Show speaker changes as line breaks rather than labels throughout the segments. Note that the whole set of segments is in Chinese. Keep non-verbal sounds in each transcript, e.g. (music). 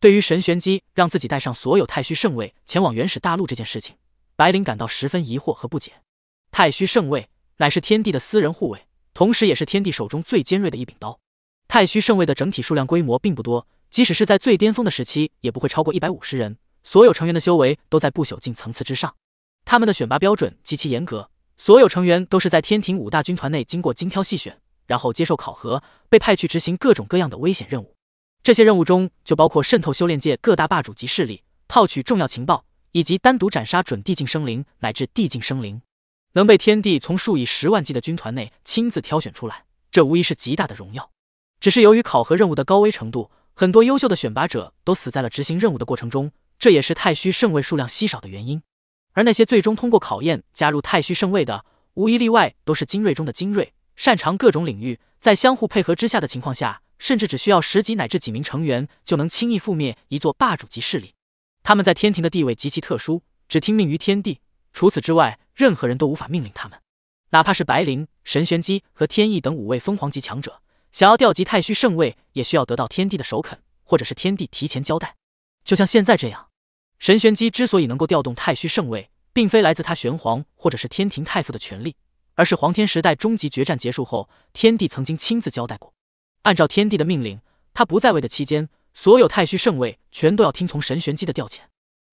对于神玄机让自己带上所有太虚圣位前往原始大陆这件事情，白灵感到十分疑惑和不解。太虚圣位乃是天帝的私人护卫，同时也是天帝手中最尖锐的一柄刀。太虚圣位的整体数量规模并不多，即使是在最巅峰的时期，也不会超过一百五十人。所有成员的修为都在不朽境层次之上，他们的选拔标准极其严格，所有成员都是在天庭五大军团内经过精挑细选，然后接受考核，被派去执行各种各样的危险任务。这些任务中就包括渗透修炼界各大霸主级势力，套取重要情报，以及单独斩杀准地境生灵乃至地境生灵。能被天帝从数以十万计的军团内亲自挑选出来，这无疑是极大的荣耀。只是由于考核任务的高危程度，很多优秀的选拔者都死在了执行任务的过程中，这也是太虚圣位数量稀少的原因。而那些最终通过考验加入太虚圣位的，无一例外都是精锐中的精锐，擅长各种领域，在相互配合之下的情况下。甚至只需要十级乃至几名成员就能轻易覆灭一座霸主级势力。他们在天庭的地位极其特殊，只听命于天帝，除此之外，任何人都无法命令他们。哪怕是白灵、神玄机和天意等五位封皇级强者，想要调集太虚圣位，也需要得到天帝的首肯，或者是天帝提前交代。就像现在这样，神玄机之所以能够调动太虚圣位，并非来自他玄黄或者是天庭太傅的权力，而是黄天时代终极决战结束后，天帝曾经亲自交代过。按照天帝的命令，他不在位的期间，所有太虚圣位全都要听从神玄机的调遣。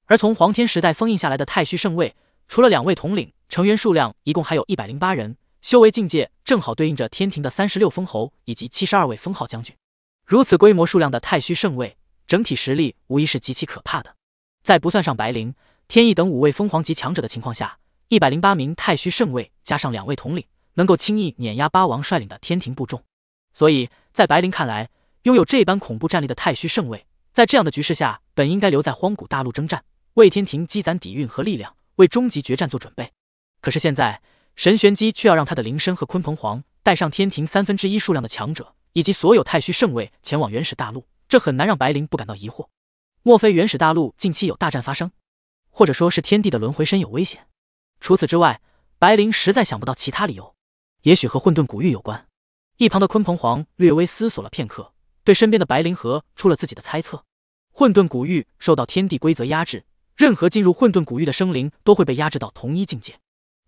而从黄天时代封印下来的太虚圣位，除了两位统领，成员数量一共还有一百零八人，修为境界正好对应着天庭的三十六封侯以及七十二位封号将军。如此规模数量的太虚圣位，整体实力无疑是极其可怕的。在不算上白灵、天意等五位封皇级强者的情况下，一百零八名太虚圣位加上两位统领，能够轻易碾压八王率领的天庭部众。所以在白灵看来，拥有这般恐怖战力的太虚圣位，在这样的局势下，本应该留在荒古大陆征战，为天庭积攒底蕴和力量，为终极决战做准备。可是现在，神玄机却要让他的灵身和鲲鹏皇带上天庭三分之一数量的强者，以及所有太虚圣位前往原始大陆，这很难让白灵不感到疑惑。莫非原始大陆近期有大战发生，或者说是天地的轮回身有危险？除此之外，白灵实在想不到其他理由。也许和混沌古玉有关。一旁的鲲鹏皇略微思索了片刻，对身边的白灵河出了自己的猜测：混沌古域受到天地规则压制，任何进入混沌古域的生灵都会被压制到同一境界。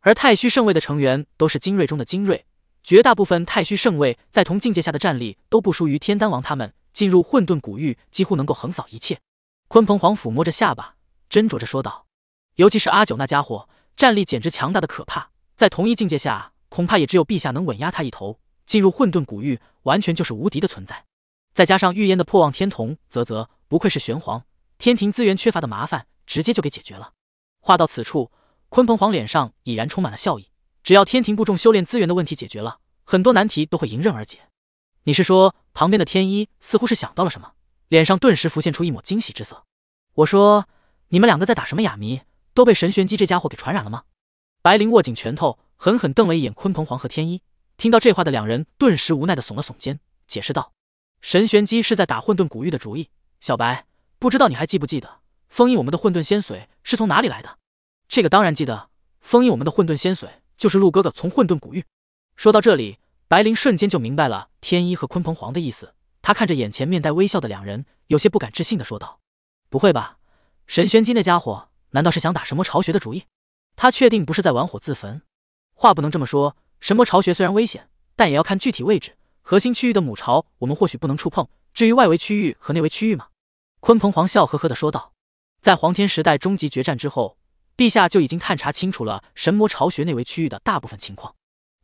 而太虚圣位的成员都是精锐中的精锐，绝大部分太虚圣位在同境界下的战力都不输于天丹王。他们进入混沌古域，几乎能够横扫一切。鲲鹏皇抚摸着下巴，斟酌着说道：“尤其是阿九那家伙，战力简直强大的可怕，在同一境界下，恐怕也只有陛下能稳压他一头。”进入混沌古域，完全就是无敌的存在。再加上玉烟的破望天瞳，啧啧，不愧是玄黄天庭资源缺乏的麻烦，直接就给解决了。话到此处，鲲鹏皇脸上已然充满了笑意。只要天庭部众修炼资源的问题解决了，很多难题都会迎刃而解。你是说旁边的天一似乎是想到了什么，脸上顿时浮现出一抹惊喜之色？我说你们两个在打什么哑谜？都被神玄机这家伙给传染了吗？白灵握紧拳头，狠狠瞪了一眼鲲鹏皇和天一。听到这话的两人顿时无奈的耸了耸肩，解释道：“神玄机是在打混沌古玉的主意。”小白，不知道你还记不记得封印我们的混沌仙髓是从哪里来的？这个当然记得，封印我们的混沌仙髓就是陆哥哥从混沌古玉。说到这里，白灵瞬间就明白了天一和鲲鹏皇的意思。他看着眼前面带微笑的两人，有些不敢置信的说道：“不会吧？神玄机那家伙难道是想打什么巢穴的主意？他确定不是在玩火自焚？话不能这么说。”神魔巢穴虽然危险，但也要看具体位置。核心区域的母巢，我们或许不能触碰。至于外围区域和内围区域嘛，鲲鹏皇笑呵呵地说道：“在黄天时代终极决战之后，陛下就已经探查清楚了神魔巢穴内围区域的大部分情况。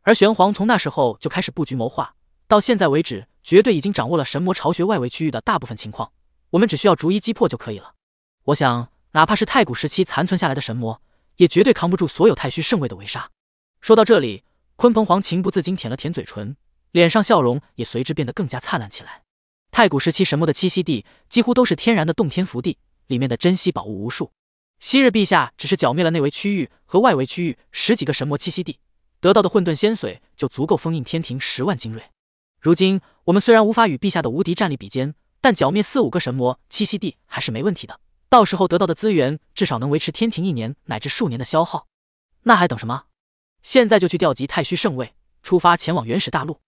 而玄黄从那时候就开始布局谋划，到现在为止，绝对已经掌握了神魔巢穴外围区域的大部分情况。我们只需要逐一击破就可以了。我想，哪怕是太古时期残存下来的神魔，也绝对扛不住所有太虚圣位的围杀。”说到这里。鲲鹏皇情不自禁舔了舔嘴唇，脸上笑容也随之变得更加灿烂起来。太古时期神魔的栖息地几乎都是天然的洞天福地，里面的珍稀宝物无数。昔日陛下只是剿灭了内围区域和外围区域十几个神魔栖息地，得到的混沌仙髓就足够封印天庭十万精锐。如今我们虽然无法与陛下的无敌战力比肩，但剿灭四五个神魔栖息地还是没问题的。到时候得到的资源至少能维持天庭一年乃至数年的消耗。那还等什么？现在就去调集太虚圣位，出发前往原始大陆。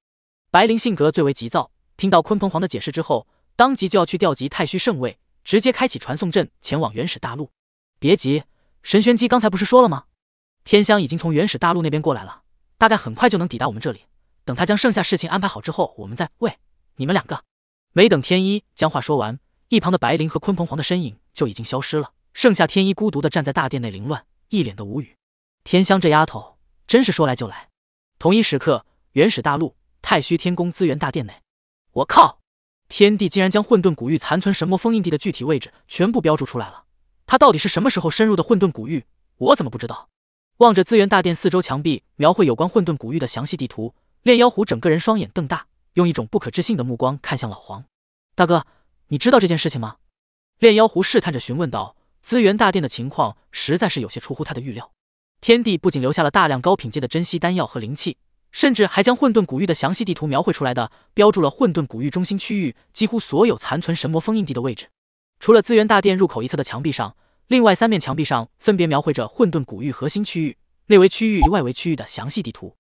白灵性格最为急躁，听到鲲鹏皇的解释之后，当即就要去调集太虚圣位，直接开启传送阵前往原始大陆。别急，神玄机刚才不是说了吗？天香已经从原始大陆那边过来了，大概很快就能抵达我们这里。等他将剩下事情安排好之后，我们再喂你们两个。没等天一将话说完，一旁的白灵和鲲鹏皇的身影就已经消失了，剩下天一孤独的站在大殿内，凌乱，一脸的无语。天香这丫头。真是说来就来。同一时刻，原始大陆太虚天宫资源大殿内，我靠！天帝竟然将混沌古域残存神魔封印地的具体位置全部标注出来了。他到底是什么时候深入的混沌古域？我怎么不知道？望着资源大殿四周墙壁描绘有关混沌古域的详细地图，炼妖狐整个人双眼瞪大，用一种不可置信的目光看向老黄大哥：“你知道这件事情吗？”炼妖狐试探着询问道。资源大殿的情况实在是有些出乎他的预料。天地不仅留下了大量高品阶的珍稀丹药和灵气，甚至还将混沌古域的详细地图描绘出来的，标注了混沌古域中心区域几乎所有残存神魔封印地的位置。除了资源大殿入口一侧的墙壁上，另外三面墙壁上分别描绘着混沌古域核心区域、内围区域与外围区域的详细地图。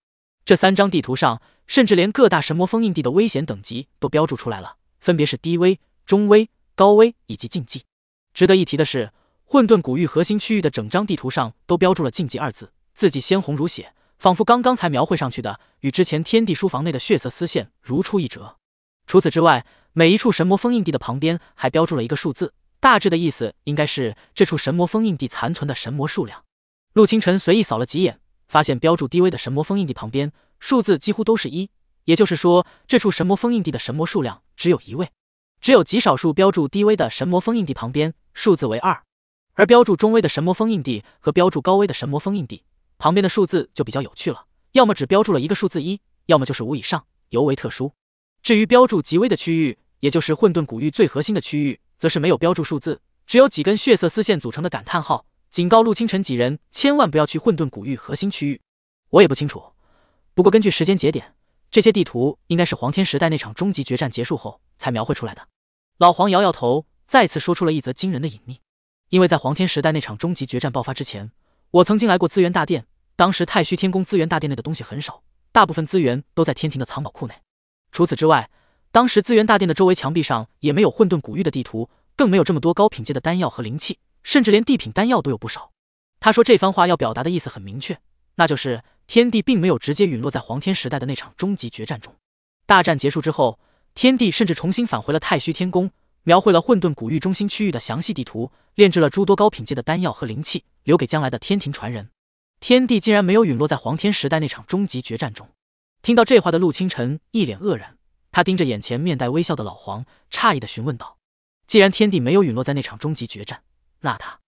这三张地图上，甚至连各大神魔封印地的危险等级都标注出来了，分别是低危、中危、高危以及禁忌。值得一提的是。混沌古域核心区域的整张地图上都标注了“禁忌”二字，字迹鲜红如血，仿佛刚刚才描绘上去的，与之前天地书房内的血色丝线如出一辙。除此之外，每一处神魔封印地的旁边还标注了一个数字，大致的意思应该是这处神魔封印地残存的神魔数量。陆清晨随意扫了几眼，发现标注低微的神魔封印地旁边数字几乎都是一，也就是说，这处神魔封印地的神魔数量只有一位。只有极少数标注低微的神魔封印地旁边数字为二。而标注中微的神魔封印地和标注高微的神魔封印地旁边的数字就比较有趣了，要么只标注了一个数字一，要么就是五以上，尤为特殊。至于标注极微的区域，也就是混沌古域最核心的区域，则是没有标注数字，只有几根血色丝线组成的感叹号，警告陆清晨几人千万不要去混沌古域核心区域。我也不清楚，不过根据时间节点，这些地图应该是黄天时代那场终极决战结束后才描绘出来的。老黄摇摇头，再次说出了一则惊人的隐秘。因为在黄天时代那场终极决战爆发之前，我曾经来过资源大殿。当时太虚天宫资源大殿内的东西很少，大部分资源都在天庭的藏宝库内。除此之外，当时资源大殿的周围墙壁上也没有混沌古玉的地图，更没有这么多高品阶的丹药和灵器，甚至连地品丹药都有不少。他说这番话要表达的意思很明确，那就是天帝并没有直接陨落在黄天时代的那场终极决战中。大战结束之后，天帝甚至重新返回了太虚天宫。描绘了混沌古域中心区域的详细地图，炼制了诸多高品阶的丹药和灵气，留给将来的天庭传人。天帝竟然没有陨落在黄天时代那场终极决战中。听到这话的陆清晨一脸愕然，他盯着眼前面带微笑的老黄，诧异的询问道：“既然天帝没有陨落在那场终极决战，那他……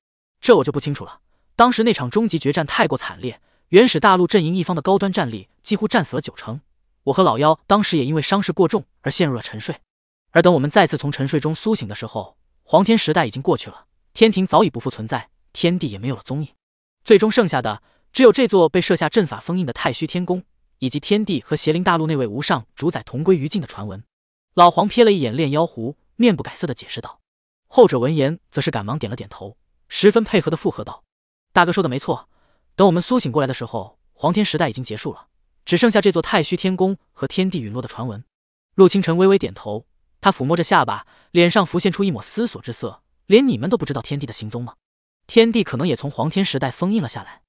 这我就不清楚了。当时那场终极决战太过惨烈，原始大陆阵营一方的高端战力几乎战死了九成。我和老妖当时也因为伤势过重而陷入了沉睡。”而等我们再次从沉睡中苏醒的时候，黄天时代已经过去了，天庭早已不复存在，天地也没有了踪影，最终剩下的只有这座被设下阵法封印的太虚天宫，以及天帝和邪灵大陆那位无上主宰同归于尽的传闻。老黄瞥了一眼炼妖壶，面不改色的解释道，后者闻言则是赶忙点了点头，十分配合的附和道：“大哥说的没错，等我们苏醒过来的时候，黄天时代已经结束了，只剩下这座太虚天宫和天帝陨落的传闻。”陆清晨微微点头。他抚摸着下巴，脸上浮现出一抹思索之色。连你们都不知道天地的行踪吗？天地可能也从黄天时代封印了下来。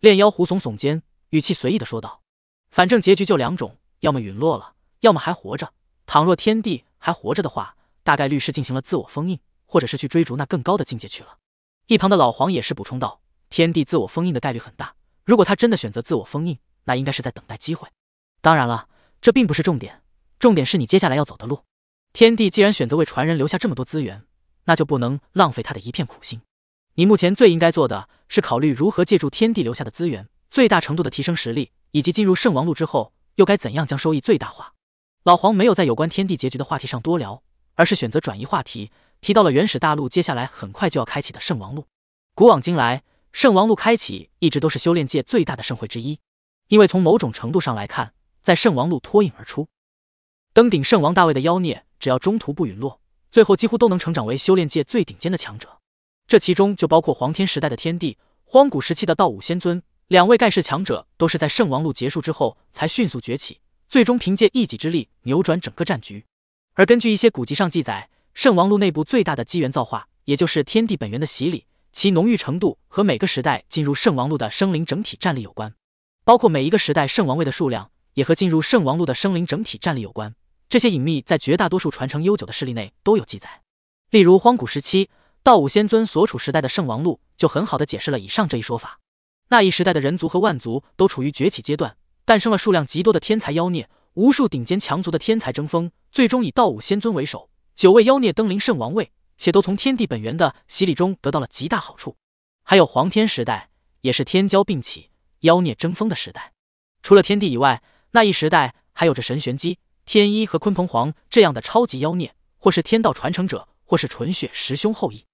炼妖狐耸耸肩，语气随意的说道：“反正结局就两种，要么陨落了，要么还活着。倘若天地还活着的话，大概率是进行了自我封印，或者是去追逐那更高的境界去了。”一旁的老黄也是补充道：“天地自我封印的概率很大，如果他真的选择自我封印，那应该是在等待机会。当然了，这并不是重点，重点是你接下来要走的路。”天帝既然选择为传人留下这么多资源，那就不能浪费他的一片苦心。你目前最应该做的是考虑如何借助天帝留下的资源，最大程度的提升实力，以及进入圣王路之后，又该怎样将收益最大化。老黄没有在有关天地结局的话题上多聊，而是选择转移话题，提到了原始大陆接下来很快就要开启的圣王路。古往今来，圣王路开启一直都是修炼界最大的盛会之一，因为从某种程度上来看，在圣王路脱颖而出。登顶圣王大位的妖孽，只要中途不陨落，最后几乎都能成长为修炼界最顶尖的强者。这其中就包括黄天时代的天帝、荒古时期的道武仙尊，两位盖世强者都是在圣王路结束之后才迅速崛起，最终凭借一己之力扭转整个战局。而根据一些古籍上记载，圣王路内部最大的机缘造化，也就是天地本源的洗礼，其浓郁程度和每个时代进入圣王路的生灵整体战力有关，包括每一个时代圣王位的数量，也和进入圣王路的生灵整体战力有关。这些隐秘在绝大多数传承悠久的势力内都有记载，例如荒古时期道武仙尊所处时代的圣王录就很好的解释了以上这一说法。那一时代的人族和万族都处于崛起阶段，诞生了数量极多的天才妖孽，无数顶尖强族的天才争锋，最终以道武仙尊为首，九位妖孽登临圣王位，且都从天地本源的洗礼中得到了极大好处。还有黄天时代，也是天骄并起、妖孽争锋的时代。除了天地以外，那一时代还有着神玄机。天一和鲲鹏皇这样的超级妖孽，或是天道传承者，或是纯血师兄后裔，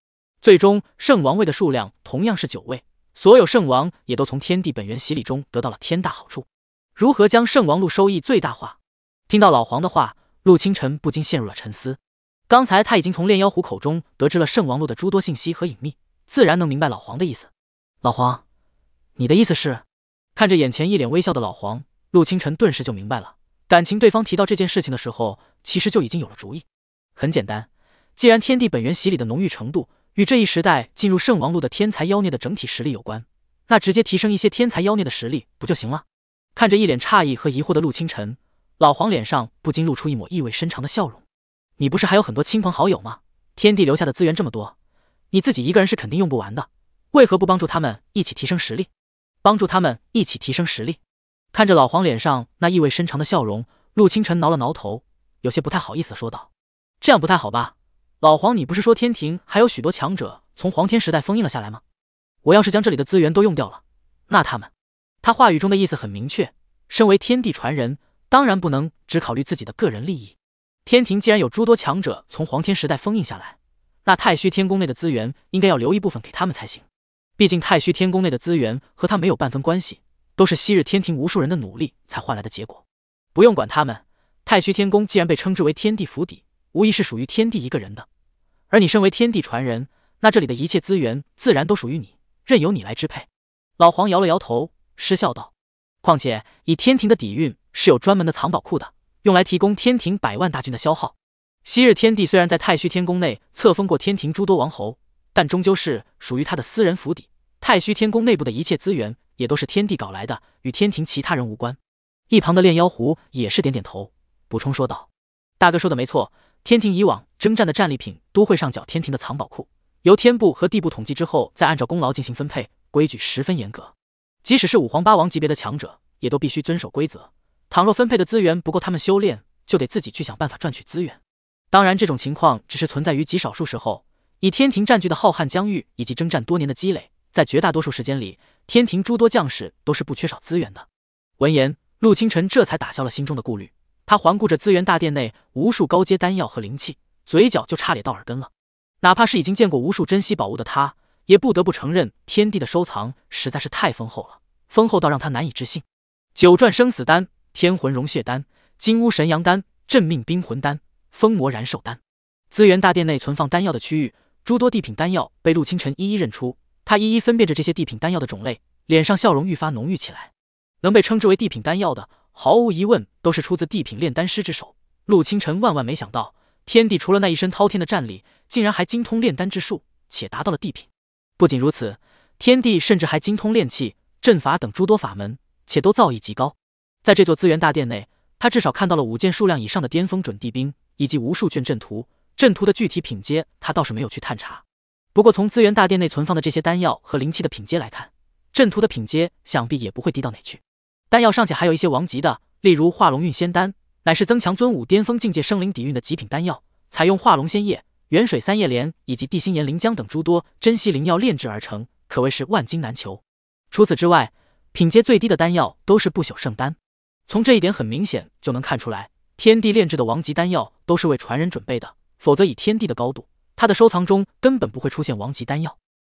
最终圣王位的数量同样是九位。所有圣王也都从天地本源洗礼中得到了天大好处。如何将圣王路收益最大化？听到老黄的话，陆清晨不禁陷入了沉思。刚才他已经从炼妖狐口中得知了圣王路的诸多信息和隐秘，自然能明白老黄的意思。老黄，你的意思是？看着眼前一脸微笑的老黄，陆清晨顿时就明白了。感情对方提到这件事情的时候，其实就已经有了主意。很简单，既然天地本源洗礼的浓郁程度与这一时代进入圣王路的天才妖孽的整体实力有关，那直接提升一些天才妖孽的实力不就行了？看着一脸诧异和疑惑的陆清晨，老黄脸上不禁露出一抹意味深长的笑容。你不是还有很多亲朋好友吗？天地留下的资源这么多，你自己一个人是肯定用不完的，为何不帮助他们一起提升实力？帮助他们一起提升实力。看着老黄脸上那意味深长的笑容，陆清晨挠了挠头，有些不太好意思说道：“这样不太好吧？老黄，你不是说天庭还有许多强者从黄天时代封印了下来吗？我要是将这里的资源都用掉了，那他们……”他话语中的意思很明确，身为天地传人，当然不能只考虑自己的个人利益。天庭既然有诸多强者从黄天时代封印下来，那太虚天宫内的资源应该要留一部分给他们才行。毕竟太虚天宫内的资源和他没有半分关系。都是昔日天庭无数人的努力才换来的结果。不用管他们，太虚天宫既然被称之为天地府邸，无疑是属于天地一个人的。而你身为天地传人，那这里的一切资源自然都属于你，任由你来支配。老黄摇了摇头，失笑道：“况且以天庭的底蕴，是有专门的藏宝库的，用来提供天庭百万大军的消耗。昔日天帝虽然在太虚天宫内册封过天庭诸多王侯，但终究是属于他的私人府邸。太虚天宫内部的一切资源。”也都是天帝搞来的，与天庭其他人无关。一旁的炼妖狐也是点点头，补充说道：“大哥说的没错，天庭以往征战的战利品都会上缴天庭的藏宝库，由天部和地部统计之后再按照功劳进行分配，规矩十分严格。即使是五皇八王级别的强者，也都必须遵守规则。倘若分配的资源不够他们修炼，就得自己去想办法赚取资源。当然，这种情况只是存在于极少数时候。以天庭占据的浩瀚疆域以及征战多年的积累，在绝大多数时间里。”天庭诸多将士都是不缺少资源的。闻言，陆清晨这才打消了心中的顾虑。他环顾着资源大殿内无数高阶丹药和灵气，嘴角就差点到耳根了。哪怕是已经见过无数珍稀宝物的他，也不得不承认，天地的收藏实在是太丰厚了，丰厚到让他难以置信。九转生死丹、天魂融血丹、金乌神阳丹、镇命冰魂丹、封魔燃兽丹……资源大殿内存放丹药的区域，诸多地品丹药被陆清晨一一认出。他一一分辨着这些地品丹药的种类，脸上笑容愈发浓郁起来。能被称之为地品丹药的，毫无疑问都是出自地品炼丹师之手。陆清晨万万没想到，天帝除了那一身滔天的战力，竟然还精通炼丹之术，且达到了地品。不仅如此，天帝甚至还精通炼器、阵法等诸多法门，且都造诣极高。在这座资源大殿内，他至少看到了五件数量以上的巅峰准地兵，以及无数卷阵图。阵图的具体品阶，他倒是没有去探查。不过，从资源大殿内存放的这些丹药和灵气的品阶来看，阵图的品阶想必也不会低到哪去。丹药尚且还有一些王级的，例如化龙运仙丹，乃是增强尊武巅峰境界生灵底蕴的极品丹药，采用化龙仙液、元水三叶莲以及地心岩灵浆等诸多珍稀灵药炼制而成，可谓是万金难求。除此之外，品阶最低的丹药都是不朽圣丹。从这一点很明显就能看出来，天地炼制的王级丹药都是为传人准备的，否则以天地的高度。他的收藏中根本不会出现王级丹药，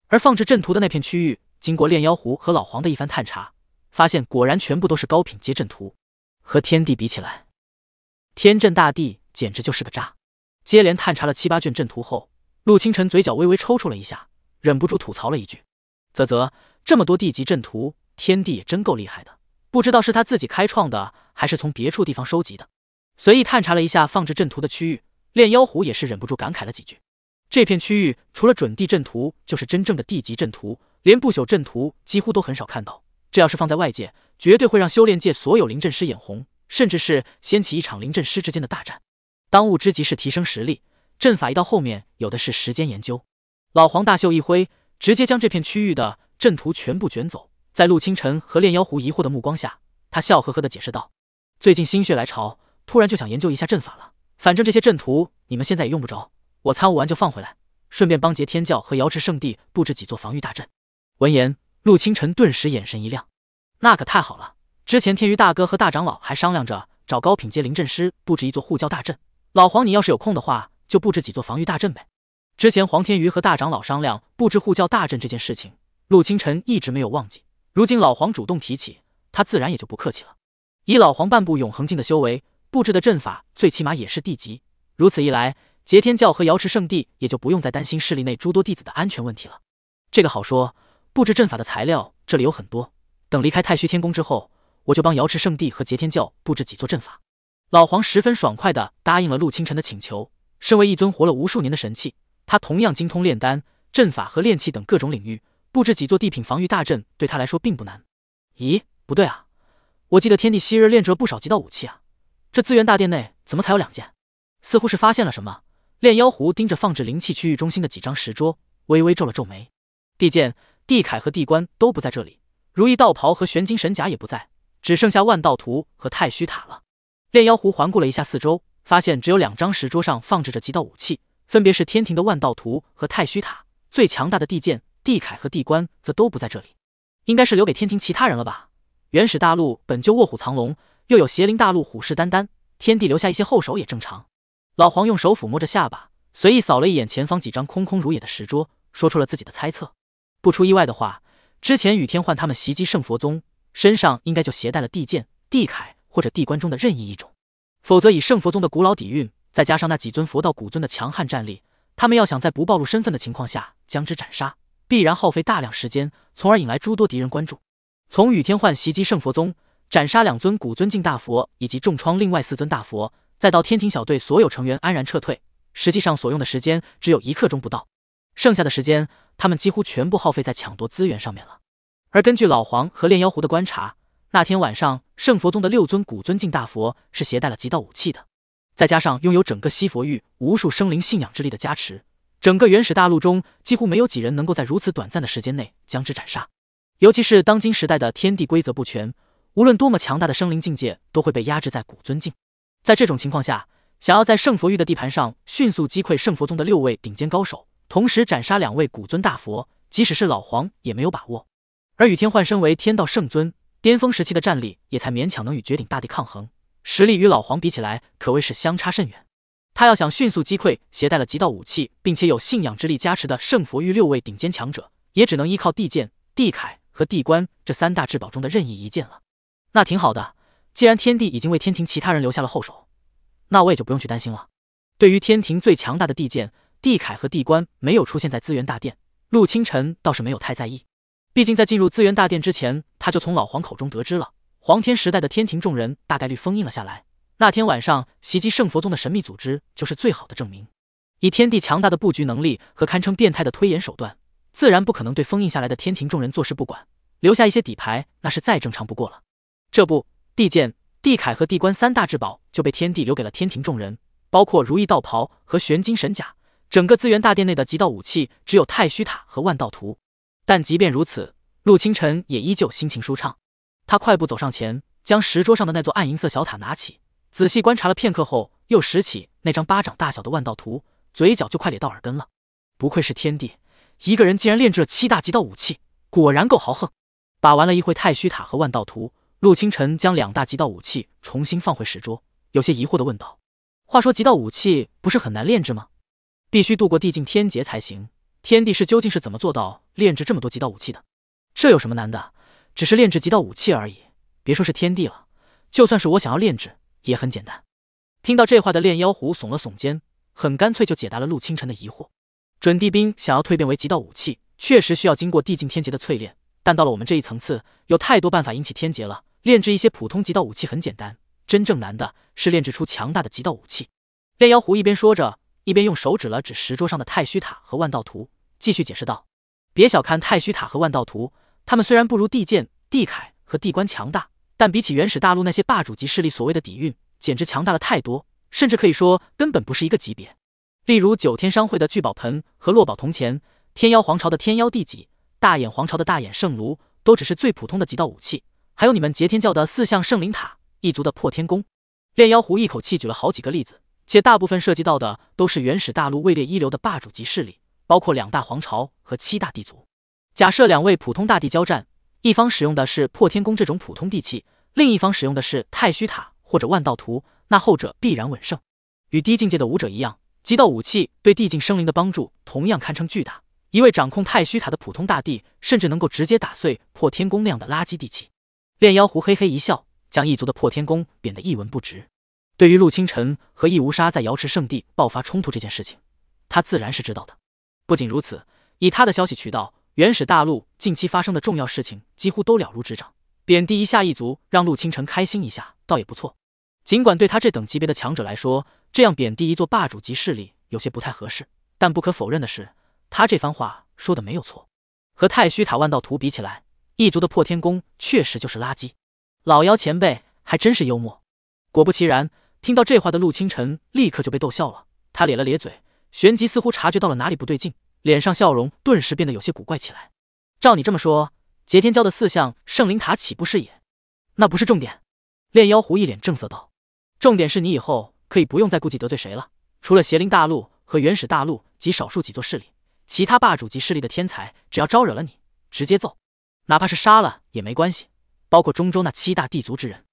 而放置阵图的那片区域，经过炼妖狐和老黄的一番探查，发现果然全部都是高品阶阵图。和天帝比起来，天镇大帝简直就是个渣。接连探查了七八卷阵图后，陆清晨嘴角微微抽搐了一下，忍不住吐槽了一句：“啧啧，这么多地级阵图，天帝也真够厉害的。不知道是他自己开创的，还是从别处地方收集的。”随意探查了一下放置阵图的区域，炼妖狐也是忍不住感慨了几句。这片区域除了准地阵图，就是真正的地级阵图，连不朽阵图几乎都很少看到。这要是放在外界，绝对会让修炼界所有灵阵师眼红，甚至是掀起一场灵阵师之间的大战。当务之急是提升实力，阵法一到后面，有的是时间研究。老黄大袖一挥，直接将这片区域的阵图全部卷走，在陆清晨和炼妖狐疑惑的目光下，他笑呵呵的解释道：“最近心血来潮，突然就想研究一下阵法了。反正这些阵图你们现在也用不着。”我参悟完就放回来，顺便帮劫天教和瑶池圣地布置几座防御大阵。闻言，陆清晨顿时眼神一亮，那可太好了！之前天瑜大哥和大长老还商量着找高品阶灵阵师布置一座护教大阵，老黄，你要是有空的话，就布置几座防御大阵呗。之前黄天瑜和大长老商量布置护教大阵这件事情，陆清晨一直没有忘记，如今老黄主动提起，他自然也就不客气了。以老黄半步永恒境的修为布置的阵法，最起码也是地级，如此一来。截天教和瑶池圣地也就不用再担心势力内诸多弟子的安全问题了。这个好说，布置阵法的材料这里有很多。等离开太虚天宫之后，我就帮瑶池圣地和劫天教布置几座阵法。老黄十分爽快地答应了陆清晨的请求。身为一尊活了无数年的神器，他同样精通炼丹、阵法和炼器等各种领域。布置几座地品防御大阵对他来说并不难。咦，不对啊！我记得天帝昔日炼制了不少极道武器啊，这资源大殿内怎么才有两件？似乎是发现了什么。炼妖狐盯着放置灵气区域中心的几张石桌，微微皱了皱眉。地剑、地铠和地官都不在这里，如意道袍和玄金神甲也不在，只剩下万道图和太虚塔了。炼妖狐环顾了一下四周，发现只有两张石桌上放置着几道武器，分别是天庭的万道图和太虚塔。最强大的地剑、地铠和地官则都不在这里，应该是留给天庭其他人了吧？原始大陆本就卧虎藏龙，又有邪灵大陆虎视眈眈，天帝留下一些后手也正常。老黄用手抚摸着下巴，随意扫了一眼前方几张空空如也的石桌，说出了自己的猜测。不出意外的话，之前雨天换他们袭击圣佛宗，身上应该就携带了地剑、地铠或者地关中的任意一种。否则，以圣佛宗的古老底蕴，再加上那几尊佛道古尊的强悍战力，他们要想在不暴露身份的情况下将之斩杀，必然耗费大量时间，从而引来诸多敌人关注。从雨天换袭击圣佛宗，斩杀两尊古尊敬大佛，以及重创另外四尊大佛。再到天庭小队所有成员安然撤退，实际上所用的时间只有一刻钟不到，剩下的时间他们几乎全部耗费在抢夺资源上面了。而根据老黄和炼妖狐的观察，那天晚上圣佛宗的六尊古尊敬大佛是携带了极道武器的，再加上拥有整个西佛域无数生灵信仰之力的加持，整个原始大陆中几乎没有几人能够在如此短暂的时间内将之斩杀。尤其是当今时代的天地规则不全，无论多么强大的生灵境界，都会被压制在古尊境。在这种情况下，想要在圣佛域的地盘上迅速击溃圣佛宗的六位顶尖高手，同时斩杀两位古尊大佛，即使是老黄也没有把握。而雨天换身为天道圣尊，巅峰时期的战力也才勉强能与绝顶大帝抗衡，实力与老黄比起来可谓是相差甚远。他要想迅速击溃携带了极道武器，并且有信仰之力加持的圣佛域六位顶尖强者，也只能依靠地剑、地铠和地棺这三大至宝中的任意一件了。那挺好的。既然天帝已经为天庭其他人留下了后手，那我也就不用去担心了。对于天庭最强大的地剑、地铠和地官没有出现在资源大殿，陆清晨倒是没有太在意。毕竟在进入资源大殿之前，他就从老黄口中得知了黄天时代的天庭众人大概率封印了下来。那天晚上袭击圣佛宗的神秘组织就是最好的证明。以天帝强大的布局能力和堪称变态的推演手段，自然不可能对封印下来的天庭众人坐视不管，留下一些底牌那是再正常不过了。这不。地剑、地铠和地关三大至宝就被天帝留给了天庭众人，包括如意道袍和玄金神甲。整个资源大殿内的极道武器只有太虚塔和万道图。但即便如此，陆清晨也依旧心情舒畅。他快步走上前，将石桌上的那座暗银色小塔拿起，仔细观察了片刻后，又拾起那张巴掌大小的万道图，嘴角就快咧到耳根了。不愧是天帝，一个人竟然炼制了七大极道武器，果然够豪横。把玩了一会太虚塔和万道图。陆清晨将两大极道武器重新放回石桌，有些疑惑地问道：“话说极道武器不是很难炼制吗？必须度过地境天劫才行。天地是究竟是怎么做到炼制这么多极道武器的？这有什么难的？只是炼制极道武器而已。别说是天地了，就算是我想要炼制，也很简单。”听到这话的炼妖狐耸了耸肩，很干脆就解答了陆清晨的疑惑。准地兵想要蜕变为极道武器，确实需要经过地境天劫的淬炼，但到了我们这一层次，有太多办法引起天劫了。炼制一些普通极道武器很简单，真正难的是炼制出强大的极道武器。炼妖狐一边说着，一边用手指了指石桌上的太虚塔和万道图，继续解释道：“别小看太虚塔和万道图，他们虽然不如地剑、地铠和地棺强大，但比起原始大陆那些霸主级势力所谓的底蕴，简直强大了太多，甚至可以说根本不是一个级别。例如九天商会的聚宝盆和落宝铜钱，天妖皇朝的天妖地戟，大眼皇朝的大眼圣炉，都只是最普通的极道武器。”还有你们截天教的四象圣灵塔，一族的破天宫，炼妖狐一口气举了好几个例子，且大部分涉及到的都是原始大陆位列一流的霸主级势力，包括两大皇朝和七大地族。假设两位普通大帝交战，一方使用的是破天宫这种普通地气，另一方使用的是太虚塔或者万道图，那后者必然稳胜。与低境界的武者一样，极道武器对地境生灵的帮助同样堪称巨大。一位掌控太虚塔的普通大帝，甚至能够直接打碎破天宫那样的垃圾地气。炼妖狐嘿嘿一笑，将异族的破天功贬得一文不值。对于陆清晨和易无沙在瑶池圣地爆发冲突这件事情，他自然是知道的。不仅如此，以他的消息渠道，原始大陆近期发生的重要事情几乎都了如指掌。贬低一下异族，让陆清晨开心一下，倒也不错。尽管对他这等级别的强者来说，这样贬低一座霸主级势力有些不太合适，但不可否认的是，他这番话说的没有错。和太虚塔万道图比起来，异族的破天功确实就是垃圾，老妖前辈还真是幽默。果不其然，听到这话的陆清晨立刻就被逗笑了，他咧了咧嘴，旋即似乎察觉到了哪里不对劲，脸上笑容顿时变得有些古怪起来。照你这么说，劫天教的四象圣灵塔岂不是也？那不是重点，炼妖狐一脸正色道：“重点是你以后可以不用再顾忌得罪谁了，除了邪灵大陆和原始大陆及少数几座势力，其他霸主级势力的天才，只要招惹了你，直接揍。”哪怕是杀了也没关系，包括中州那七大帝族之人。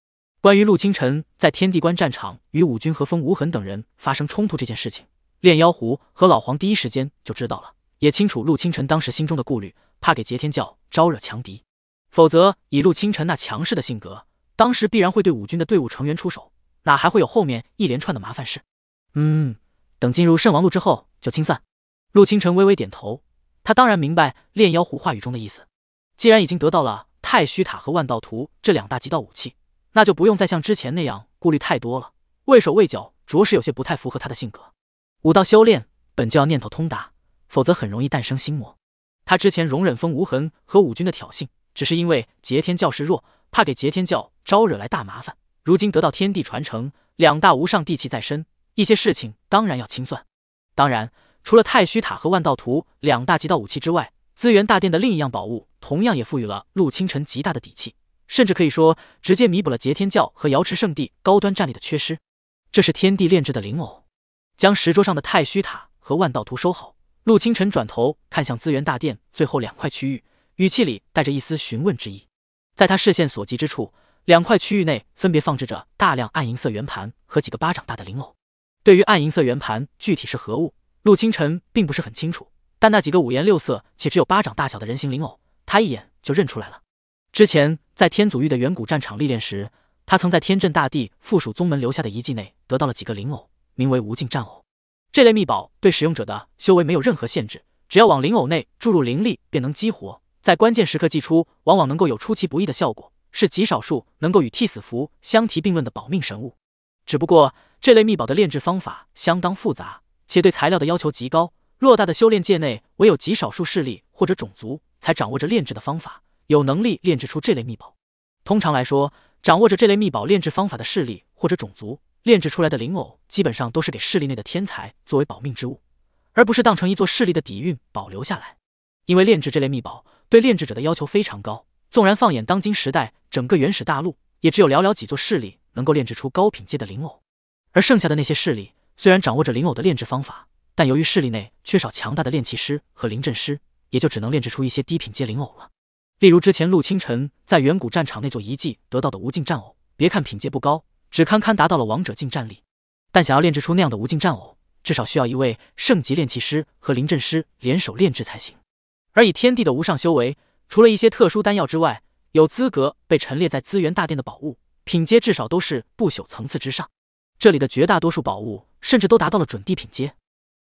关于陆清晨在天地关战场与五军和风无痕等人发生冲突这件事情，炼妖狐和老黄第一时间就知道了，也清楚陆清晨当时心中的顾虑，怕给劫天教招惹强敌。否则，以陆清晨那强势的性格，当时必然会对五军的队伍成员出手，哪还会有后面一连串的麻烦事？嗯，等进入圣王路之后就清算。陆清晨微微点头，他当然明白炼妖狐话语中的意思。既然已经得到了太虚塔和万道图这两大极道武器，那就不用再像之前那样顾虑太多了，畏手畏脚，着实有些不太符合他的性格。武道修炼本就要念头通达，否则很容易诞生心魔。他之前容忍风无痕和武军的挑衅，只是因为劫天教势弱，怕给劫天教招惹来大麻烦。如今得到天地传承，两大无上地气在身，一些事情当然要清算。当然，除了太虚塔和万道图两大极道武器之外，资源大殿的另一样宝物。同样也赋予了陆清晨极大的底气，甚至可以说直接弥补了劫天教和瑶池圣地高端战力的缺失。这是天地炼制的灵偶，将石桌上的太虚塔和万道图收好。陆清晨转头看向资源大殿最后两块区域，语气里带着一丝询问之意。在他视线所及之处，两块区域内分别放置着大量暗银色圆盘和几个巴掌大的灵偶。对于暗银色圆盘具体是何物，陆清晨并不是很清楚，但那几个五颜六色且只有巴掌大小的人形灵偶。他一眼就认出来了。之前在天祖域的远古战场历练时，他曾在天镇大帝附属宗门留下的遗迹内得到了几个灵偶，名为无尽战偶。这类秘宝对使用者的修为没有任何限制，只要往灵偶内注入灵力便能激活，在关键时刻祭出，往往能够有出其不意的效果，是极少数能够与替死符相提并论的保命神物。只不过这类秘宝的炼制方法相当复杂，且对材料的要求极高，偌大的修炼界内，唯有极少数势力或者种族。才掌握着炼制的方法，有能力炼制出这类秘宝。通常来说，掌握着这类秘宝炼制方法的势力或者种族，炼制出来的灵偶基本上都是给势力内的天才作为保命之物，而不是当成一座势力的底蕴保留下来。因为炼制这类秘宝对炼制者的要求非常高，纵然放眼当今时代，整个原始大陆也只有寥寥几座势力能够炼制出高品阶的灵偶，而剩下的那些势力虽然掌握着灵偶的炼制方法，但由于势力内缺少强大的炼器师和灵阵师。也就只能炼制出一些低品阶灵偶了，例如之前陆清晨在远古战场那座遗迹得到的无尽战偶，别看品阶不高，只堪堪达到了王者境战力，但想要炼制出那样的无尽战偶，至少需要一位圣级炼器师和灵阵师联手炼制才行。而以天地的无上修为，除了一些特殊丹药之外，有资格被陈列在资源大殿的宝物，品阶至少都是不朽层次之上，这里的绝大多数宝物甚至都达到了准地品阶。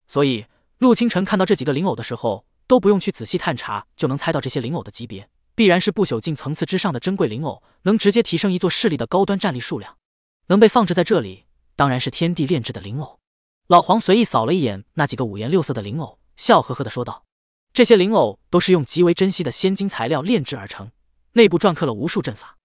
所以陆清晨看到这几个灵偶的时候，都不用去仔细探查，就能猜到这些灵偶的级别，必然是不朽境层次之上的珍贵灵偶，能直接提升一座势力的高端战力数量。能被放置在这里，当然是天地炼制的灵偶。老黄随意扫了一眼那几个五颜六色的灵偶，笑呵呵的说道：“这些灵偶都是用极为珍惜的仙金材料炼制而成，内部篆刻了无数阵法。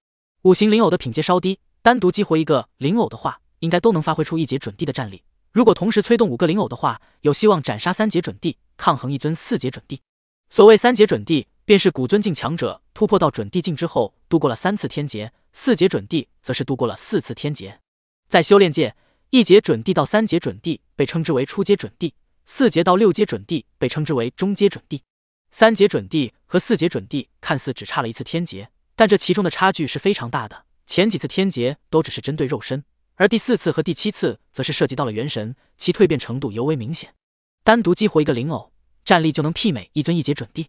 五行灵偶的品阶稍低，单独激活一个灵偶的话，应该都能发挥出一节准地的战力。”如果同时催动五个灵偶的话，有希望斩杀三阶准地，抗衡一尊四阶准地。所谓三阶准地，便是古尊境强者突破到准地境之后，度过了三次天劫；四阶准地，则是度过了四次天劫。在修炼界，一阶准地到三阶准地被称之为初阶准地，四阶到六阶准地被称之为中阶准地。三阶准地和四阶准地看似只差了一次天劫，但这其中的差距是非常大的。前几次天劫都只是针对肉身。而第四次和第七次，则是涉及到了元神，其蜕变程度尤为明显。单独激活一个灵偶，战力就能媲美一尊一阶准帝。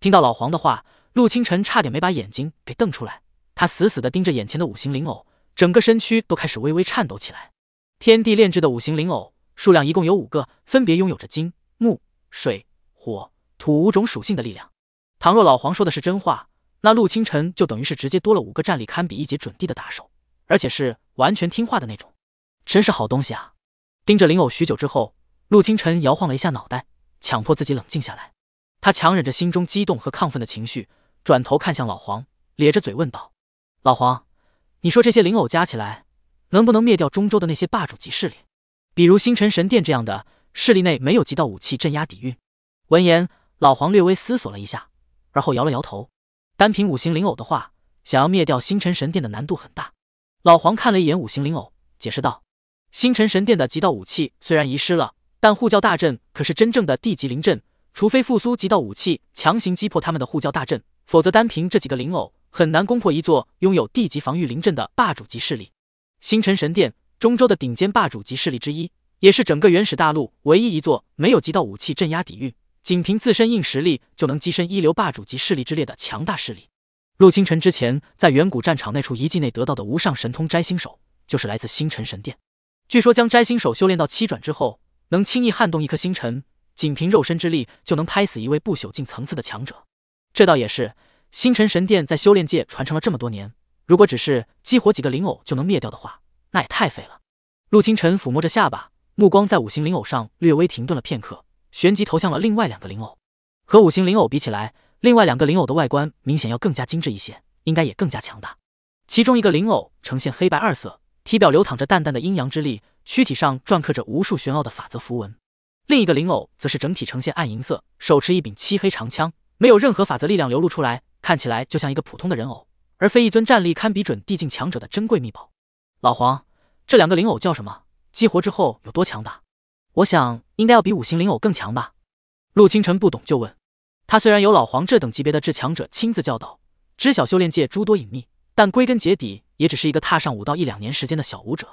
听到老黄的话，陆清晨差点没把眼睛给瞪出来。他死死地盯着眼前的五行灵偶，整个身躯都开始微微颤抖起来。天地炼制的五行灵偶数量一共有五个，分别拥有着金、木、水、火、土五种属性的力量。倘若老黄说的是真话，那陆清晨就等于是直接多了五个战力堪比一阶准地的打手，而且是。完全听话的那种，真是好东西啊！盯着灵偶许久之后，陆清晨摇晃了一下脑袋，强迫自己冷静下来。他强忍着心中激动和亢奋的情绪，转头看向老黄，咧着嘴问道：“老黄，你说这些灵偶加起来，能不能灭掉中州的那些霸主级势力？比如星辰神殿这样的势力内没有极道武器镇压底蕴？”闻言，老黄略微思索了一下，而后摇了摇头：“单凭五行灵偶的话，想要灭掉星辰神殿的难度很大。”老黄看了一眼五行灵偶，解释道：“星辰神殿的极道武器虽然遗失了，但护教大阵可是真正的地级灵阵。除非复苏极道武器强行击破他们的护教大阵，否则单凭这几个灵偶，很难攻破一座拥有地级防御灵阵的霸主级势力。星辰神殿，中州的顶尖霸主级势力之一，也是整个原始大陆唯一一座没有极道武器镇压底蕴，仅凭自身硬实力就能跻身一流霸主级势力之列的强大势力。”陆清晨之前在远古战场那处遗迹内得到的无上神通摘星手，就是来自星辰神殿。据说将摘星手修炼到七转之后，能轻易撼动一颗星辰，仅凭肉身之力就能拍死一位不朽境层次的强者。这倒也是，星辰神殿在修炼界传承了这么多年，如果只是激活几个灵偶就能灭掉的话，那也太废了。陆清晨抚摸着下巴，目光在五行灵偶上略微停顿了片刻，旋即投向了另外两个灵偶。和五行灵偶比起来，另外两个灵偶的外观明显要更加精致一些，应该也更加强大。其中一个灵偶呈现黑白二色，体表流淌着淡淡的阴阳之力，躯体上篆刻着无数玄奥的法则符文；另一个灵偶则是整体呈现暗银色，手持一柄漆黑长枪，没有任何法则力量流露出来，看起来就像一个普通的人偶，而非一尊战力堪比准地境强者的珍贵秘宝。老黄，这两个灵偶叫什么？激活之后有多强大？我想应该要比五行灵偶更强吧？陆清晨不懂就问。他虽然有老黄这等级别的至强者亲自教导，知晓修炼界诸多隐秘，但归根结底也只是一个踏上武到一两年时间的小武者。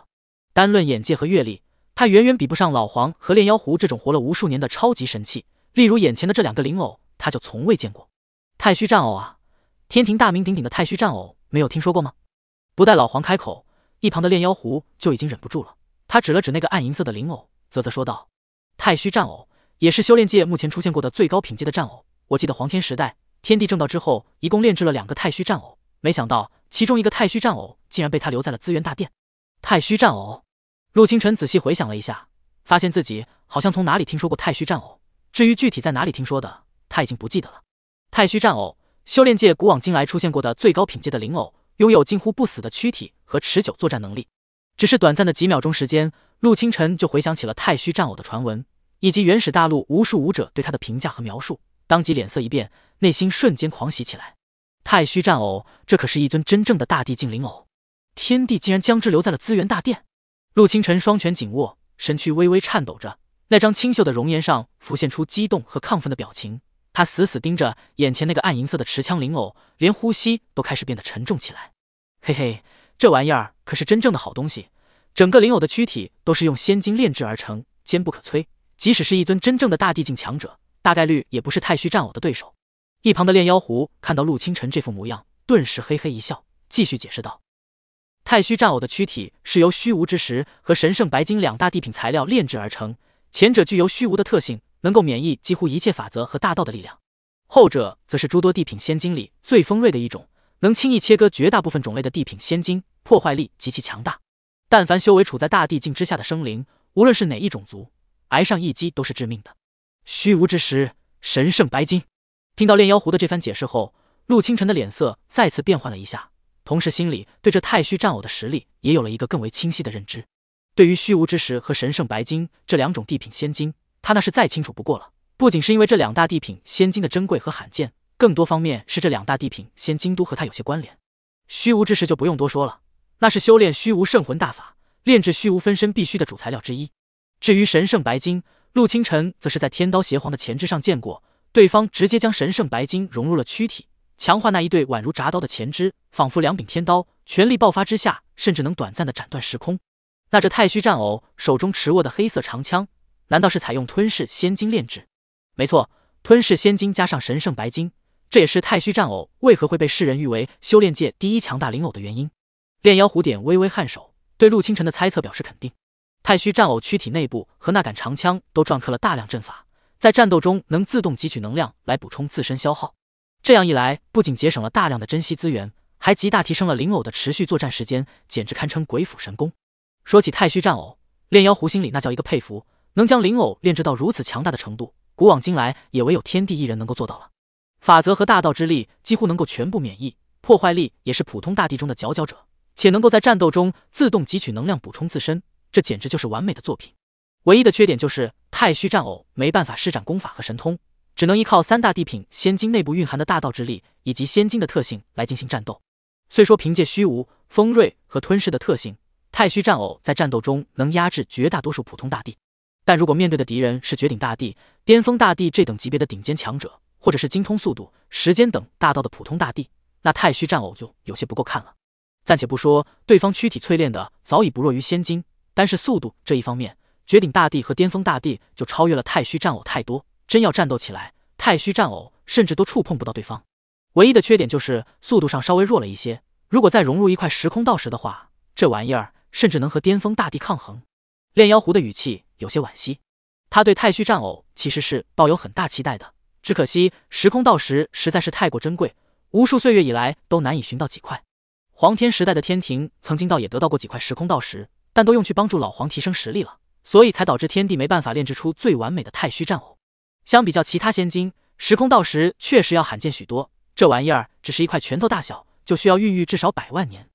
单论眼界和阅历，他远远比不上老黄和炼妖壶这种活了无数年的超级神器。例如眼前的这两个灵偶，他就从未见过。太虚战偶啊，天庭大名鼎鼎的太虚战偶，没有听说过吗？不待老黄开口，一旁的炼妖壶就已经忍不住了。他指了指那个暗银色的灵偶，啧啧说道：“太虚战偶也是修炼界目前出现过的最高品阶的战偶。”我记得黄天时代，天地正道之后，一共炼制了两个太虚战偶。没想到其中一个太虚战偶竟然被他留在了资源大殿。太虚战偶，陆清晨仔细回想了一下，发现自己好像从哪里听说过太虚战偶。至于具体在哪里听说的，他已经不记得了。太虚战偶，修炼界古往今来出现过的最高品阶的灵偶，拥有近乎不死的躯体和持久作战能力。只是短暂的几秒钟时间，陆清晨就回想起了太虚战偶的传闻，以及原始大陆无数武者对他的评价和描述。当即脸色一变，内心瞬间狂喜起来。太虚战偶，这可是一尊真正的大地境灵偶，天帝竟然将之留在了资源大殿。陆清晨双拳紧握，身躯微微颤抖着，那张清秀的容颜上浮现出激动和亢奋的表情。他死死盯着眼前那个暗银色的持枪灵偶，连呼吸都开始变得沉重起来。嘿嘿，这玩意儿可是真正的好东西，整个灵偶的躯体都是用仙金炼制而成，坚不可摧，即使是一尊真正的大地境强者。大概率也不是太虚战偶的对手。一旁的炼妖狐看到陆清晨这副模样，顿时嘿嘿一笑，继续解释道：“太虚战偶的躯体是由虚无之石和神圣白金两大地品材料炼制而成，前者具有虚无的特性，能够免疫几乎一切法则和大道的力量；后者则是诸多地品仙经里最锋锐的一种，能轻易切割绝大部分种类的地品仙经，破坏力极其强大。但凡修为处在大地境之下的生灵，无论是哪一种族，挨上一击都是致命的。”虚无之石，神圣白金。听到炼妖狐的这番解释后，陆清晨的脸色再次变换了一下，同时心里对这太虚战偶的实力也有了一个更为清晰的认知。对于虚无之石和神圣白金这两种地品仙金，他那是再清楚不过了。不仅是因为这两大地品仙金的珍贵和罕见，更多方面是这两大地品仙金都和他有些关联。虚无之石就不用多说了，那是修炼虚无圣魂大法、炼制虚无分身必须的主材料之一。至于神圣白金，陆清晨则是在天刀邪皇的前肢上见过，对方直接将神圣白金融入了躯体，强化那一对宛如铡刀的前肢，仿佛两柄天刀，全力爆发之下，甚至能短暂的斩断时空。那这太虚战偶手中持握的黑色长枪，难道是采用吞噬仙金炼制？没错，吞噬仙金加上神圣白金，这也是太虚战偶为何会被世人誉为修炼界第一强大灵偶的原因。炼妖狐点微微颔首，对陆清晨的猜测表示肯定。太虚战偶躯体内部和那杆长枪都篆刻了大量阵法，在战斗中能自动汲取能量来补充自身消耗。这样一来，不仅节省了大量的珍稀资源，还极大提升了灵偶的持续作战时间，简直堪称鬼斧神工。说起太虚战偶，炼妖狐心里那叫一个佩服，能将灵偶炼制到如此强大的程度，古往今来也唯有天地一人能够做到了。法则和大道之力几乎能够全部免疫，破坏力也是普通大地中的佼佼者，且能够在战斗中自动汲取能量补充自身。这简直就是完美的作品，唯一的缺点就是太虚战偶没办法施展功法和神通，只能依靠三大地品仙金内部蕴含的大道之力以及仙金的特性来进行战斗。虽说凭借虚无、锋锐和吞噬的特性，太虚战偶在战斗中能压制绝大多数普通大帝，但如果面对的敌人是绝顶大帝、巅峰大帝这等级别的顶尖强者，或者是精通速度、时间等大道的普通大帝，那太虚战偶就有些不够看了。暂且不说对方躯体淬炼的早已不弱于仙金。单是速度这一方面，绝顶大帝和巅峰大帝就超越了太虚战偶太多。真要战斗起来，太虚战偶甚至都触碰不到对方。唯一的缺点就是速度上稍微弱了一些。如果再融入一块时空道石的话，这玩意儿甚至能和巅峰大帝抗衡。炼妖狐的语气有些惋惜，他对太虚战偶其实是抱有很大期待的。只可惜时空道石实在是太过珍贵，无数岁月以来都难以寻到几块。黄天时代的天庭曾经倒也得到过几块时空道石。但都用去帮助老黄提升实力了，所以才导致天地没办法炼制出最完美的太虚战偶。相比较其他仙晶，时空道石确实要罕见许多。这玩意儿只是一块拳头大小，就需要孕育至少百万年。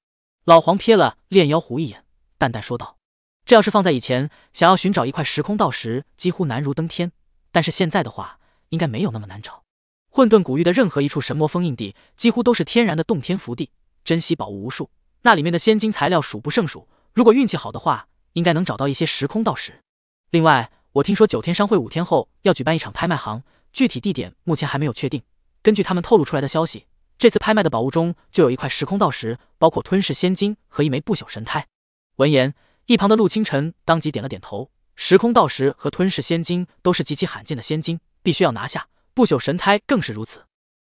老黄瞥了炼妖壶一眼，淡淡说道：“这要是放在以前，想要寻找一块时空道石，几乎难如登天。但是现在的话，应该没有那么难找。混沌古域的任何一处神魔封印地，几乎都是天然的洞天福地，珍稀宝物无数，那里面的仙晶材料数不胜数。”如果运气好的话，应该能找到一些时空道石。另外，我听说九天商会五天后要举办一场拍卖行，具体地点目前还没有确定。根据他们透露出来的消息，这次拍卖的宝物中就有一块时空道石，包括吞噬仙晶和一枚不朽神胎。闻言，一旁的陆清晨当即点了点头。时空道石和吞噬仙晶都是极其罕见的仙晶，必须要拿下。不朽神胎更是如此。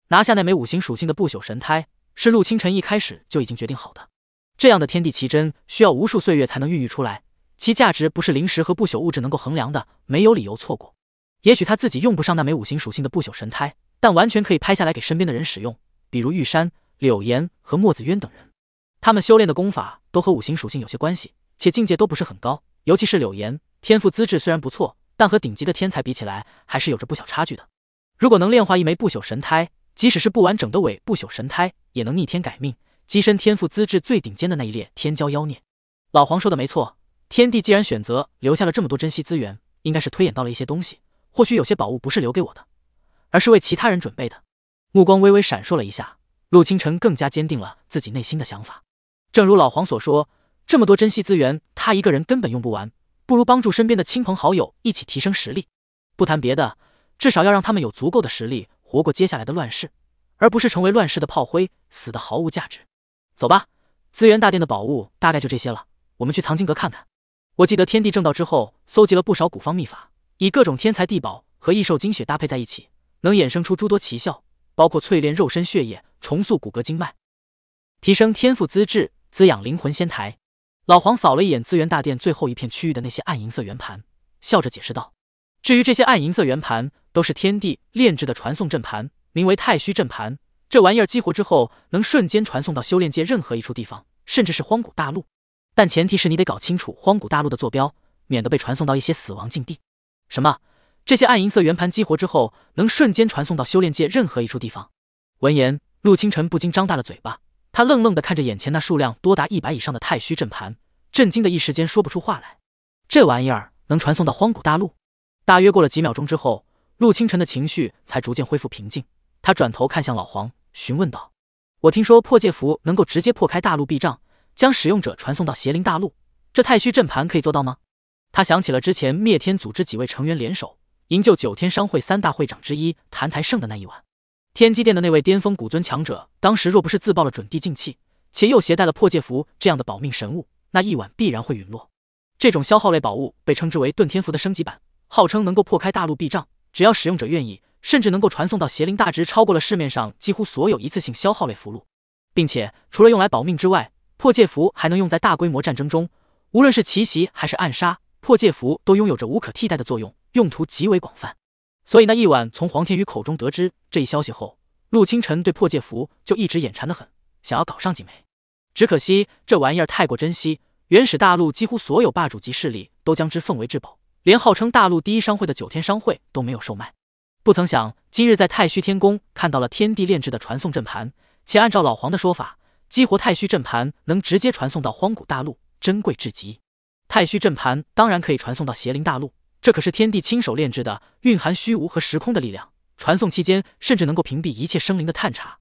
拿下那枚五行属性的不朽神胎，是陆清晨一开始就已经决定好的。这样的天地奇珍需要无数岁月才能孕育出来，其价值不是灵石和不朽物质能够衡量的，没有理由错过。也许他自己用不上那枚五行属性的不朽神胎，但完全可以拍下来给身边的人使用，比如玉山、柳岩和墨子渊等人。他们修炼的功法都和五行属性有些关系，且境界都不是很高，尤其是柳岩，天赋资质虽然不错，但和顶级的天才比起来还是有着不小差距的。如果能炼化一枚不朽神胎，即使是不完整的伪不朽神胎，也能逆天改命。跻身天赋资质最顶尖的那一列天骄妖孽，老黄说的没错。天帝既然选择留下了这么多珍惜资源，应该是推演到了一些东西。或许有些宝物不是留给我的，而是为其他人准备的。目光微微闪烁了一下，陆清晨更加坚定了自己内心的想法。正如老黄所说，这么多珍惜资源，他一个人根本用不完，不如帮助身边的亲朋好友一起提升实力。不谈别的，至少要让他们有足够的实力活过接下来的乱世，而不是成为乱世的炮灰，死的毫无价值。走吧，资源大殿的宝物大概就这些了。我们去藏经阁看看。我记得天地正道之后，搜集了不少古方秘法，以各种天才地宝和异兽精血搭配在一起，能衍生出诸多奇效，包括淬炼肉身血液、重塑骨骼经脉、提升天赋资质、滋养灵魂仙台。老黄扫了一眼资源大殿最后一片区域的那些暗银色圆盘，笑着解释道：“至于这些暗银色圆盘，都是天地炼制的传送阵盘，名为太虚阵盘。”这玩意儿激活之后，能瞬间传送到修炼界任何一处地方，甚至是荒古大陆。但前提是你得搞清楚荒古大陆的坐标，免得被传送到一些死亡禁地。什么？这些暗银色圆盘激活之后，能瞬间传送到修炼界任何一处地方？闻言，陆清晨不禁张大了嘴巴，他愣愣地看着眼前那数量多达一百以上的太虚阵盘，震惊的一时间说不出话来。这玩意儿能传送到荒古大陆？大约过了几秒钟之后，陆清晨的情绪才逐渐恢复平静，他转头看向老黄。询问道：“我听说破戒符能够直接破开大陆壁障，将使用者传送到邪灵大陆，这太虚阵盘可以做到吗？”他想起了之前灭天组织几位成员联手营救九天商会三大会长之一谭台胜的那一晚，天机殿的那位巅峰古尊强者，当时若不是自爆了准地禁气，且又携带了破戒符这样的保命神物，那一晚必然会陨落。这种消耗类宝物被称之为遁天符的升级版，号称能够破开大陆壁障，只要使用者愿意。甚至能够传送到邪灵，大值超过了市面上几乎所有一次性消耗类符箓，并且除了用来保命之外，破戒符还能用在大规模战争中。无论是奇袭还是暗杀，破戒符都拥有着无可替代的作用，用途极为广泛。所以那一晚，从黄天宇口中得知这一消息后，陆清晨对破戒符就一直眼馋得很，想要搞上几枚。只可惜这玩意儿太过珍惜，原始大陆几乎所有霸主级势力都将之奉为至宝，连号称大陆第一商会的九天商会都没有售卖。不曾想，今日在太虚天宫看到了天地炼制的传送阵盘，且按照老黄的说法，激活太虚阵盘能直接传送到荒古大陆，珍贵至极。太虚阵盘当然可以传送到邪灵大陆，这可是天地亲手炼制的，蕴含虚无和时空的力量，传送期间甚至能够屏蔽一切生灵的探查。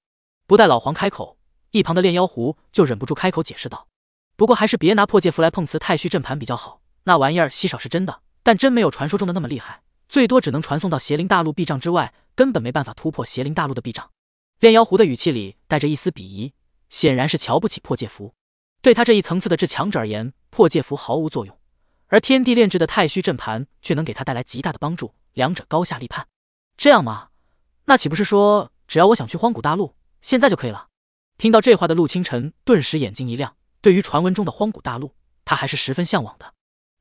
不待老黄开口，一旁的炼妖狐就忍不住开口解释道：“不过还是别拿破戒符来碰瓷太虚阵盘比较好，那玩意儿稀少是真的，但真没有传说中的那么厉害。”最多只能传送到邪灵大陆壁障之外，根本没办法突破邪灵大陆的壁障。炼妖狐的语气里带着一丝鄙夷，显然是瞧不起破戒符。对他这一层次的至强者而言，破戒符毫无作用，而天地炼制的太虚阵盘却能给他带来极大的帮助。两者高下立判。这样吗？那岂不是说，只要我想去荒古大陆，现在就可以了？听到这话的陆清晨顿时眼睛一亮，对于传闻中的荒古大陆，他还是十分向往的。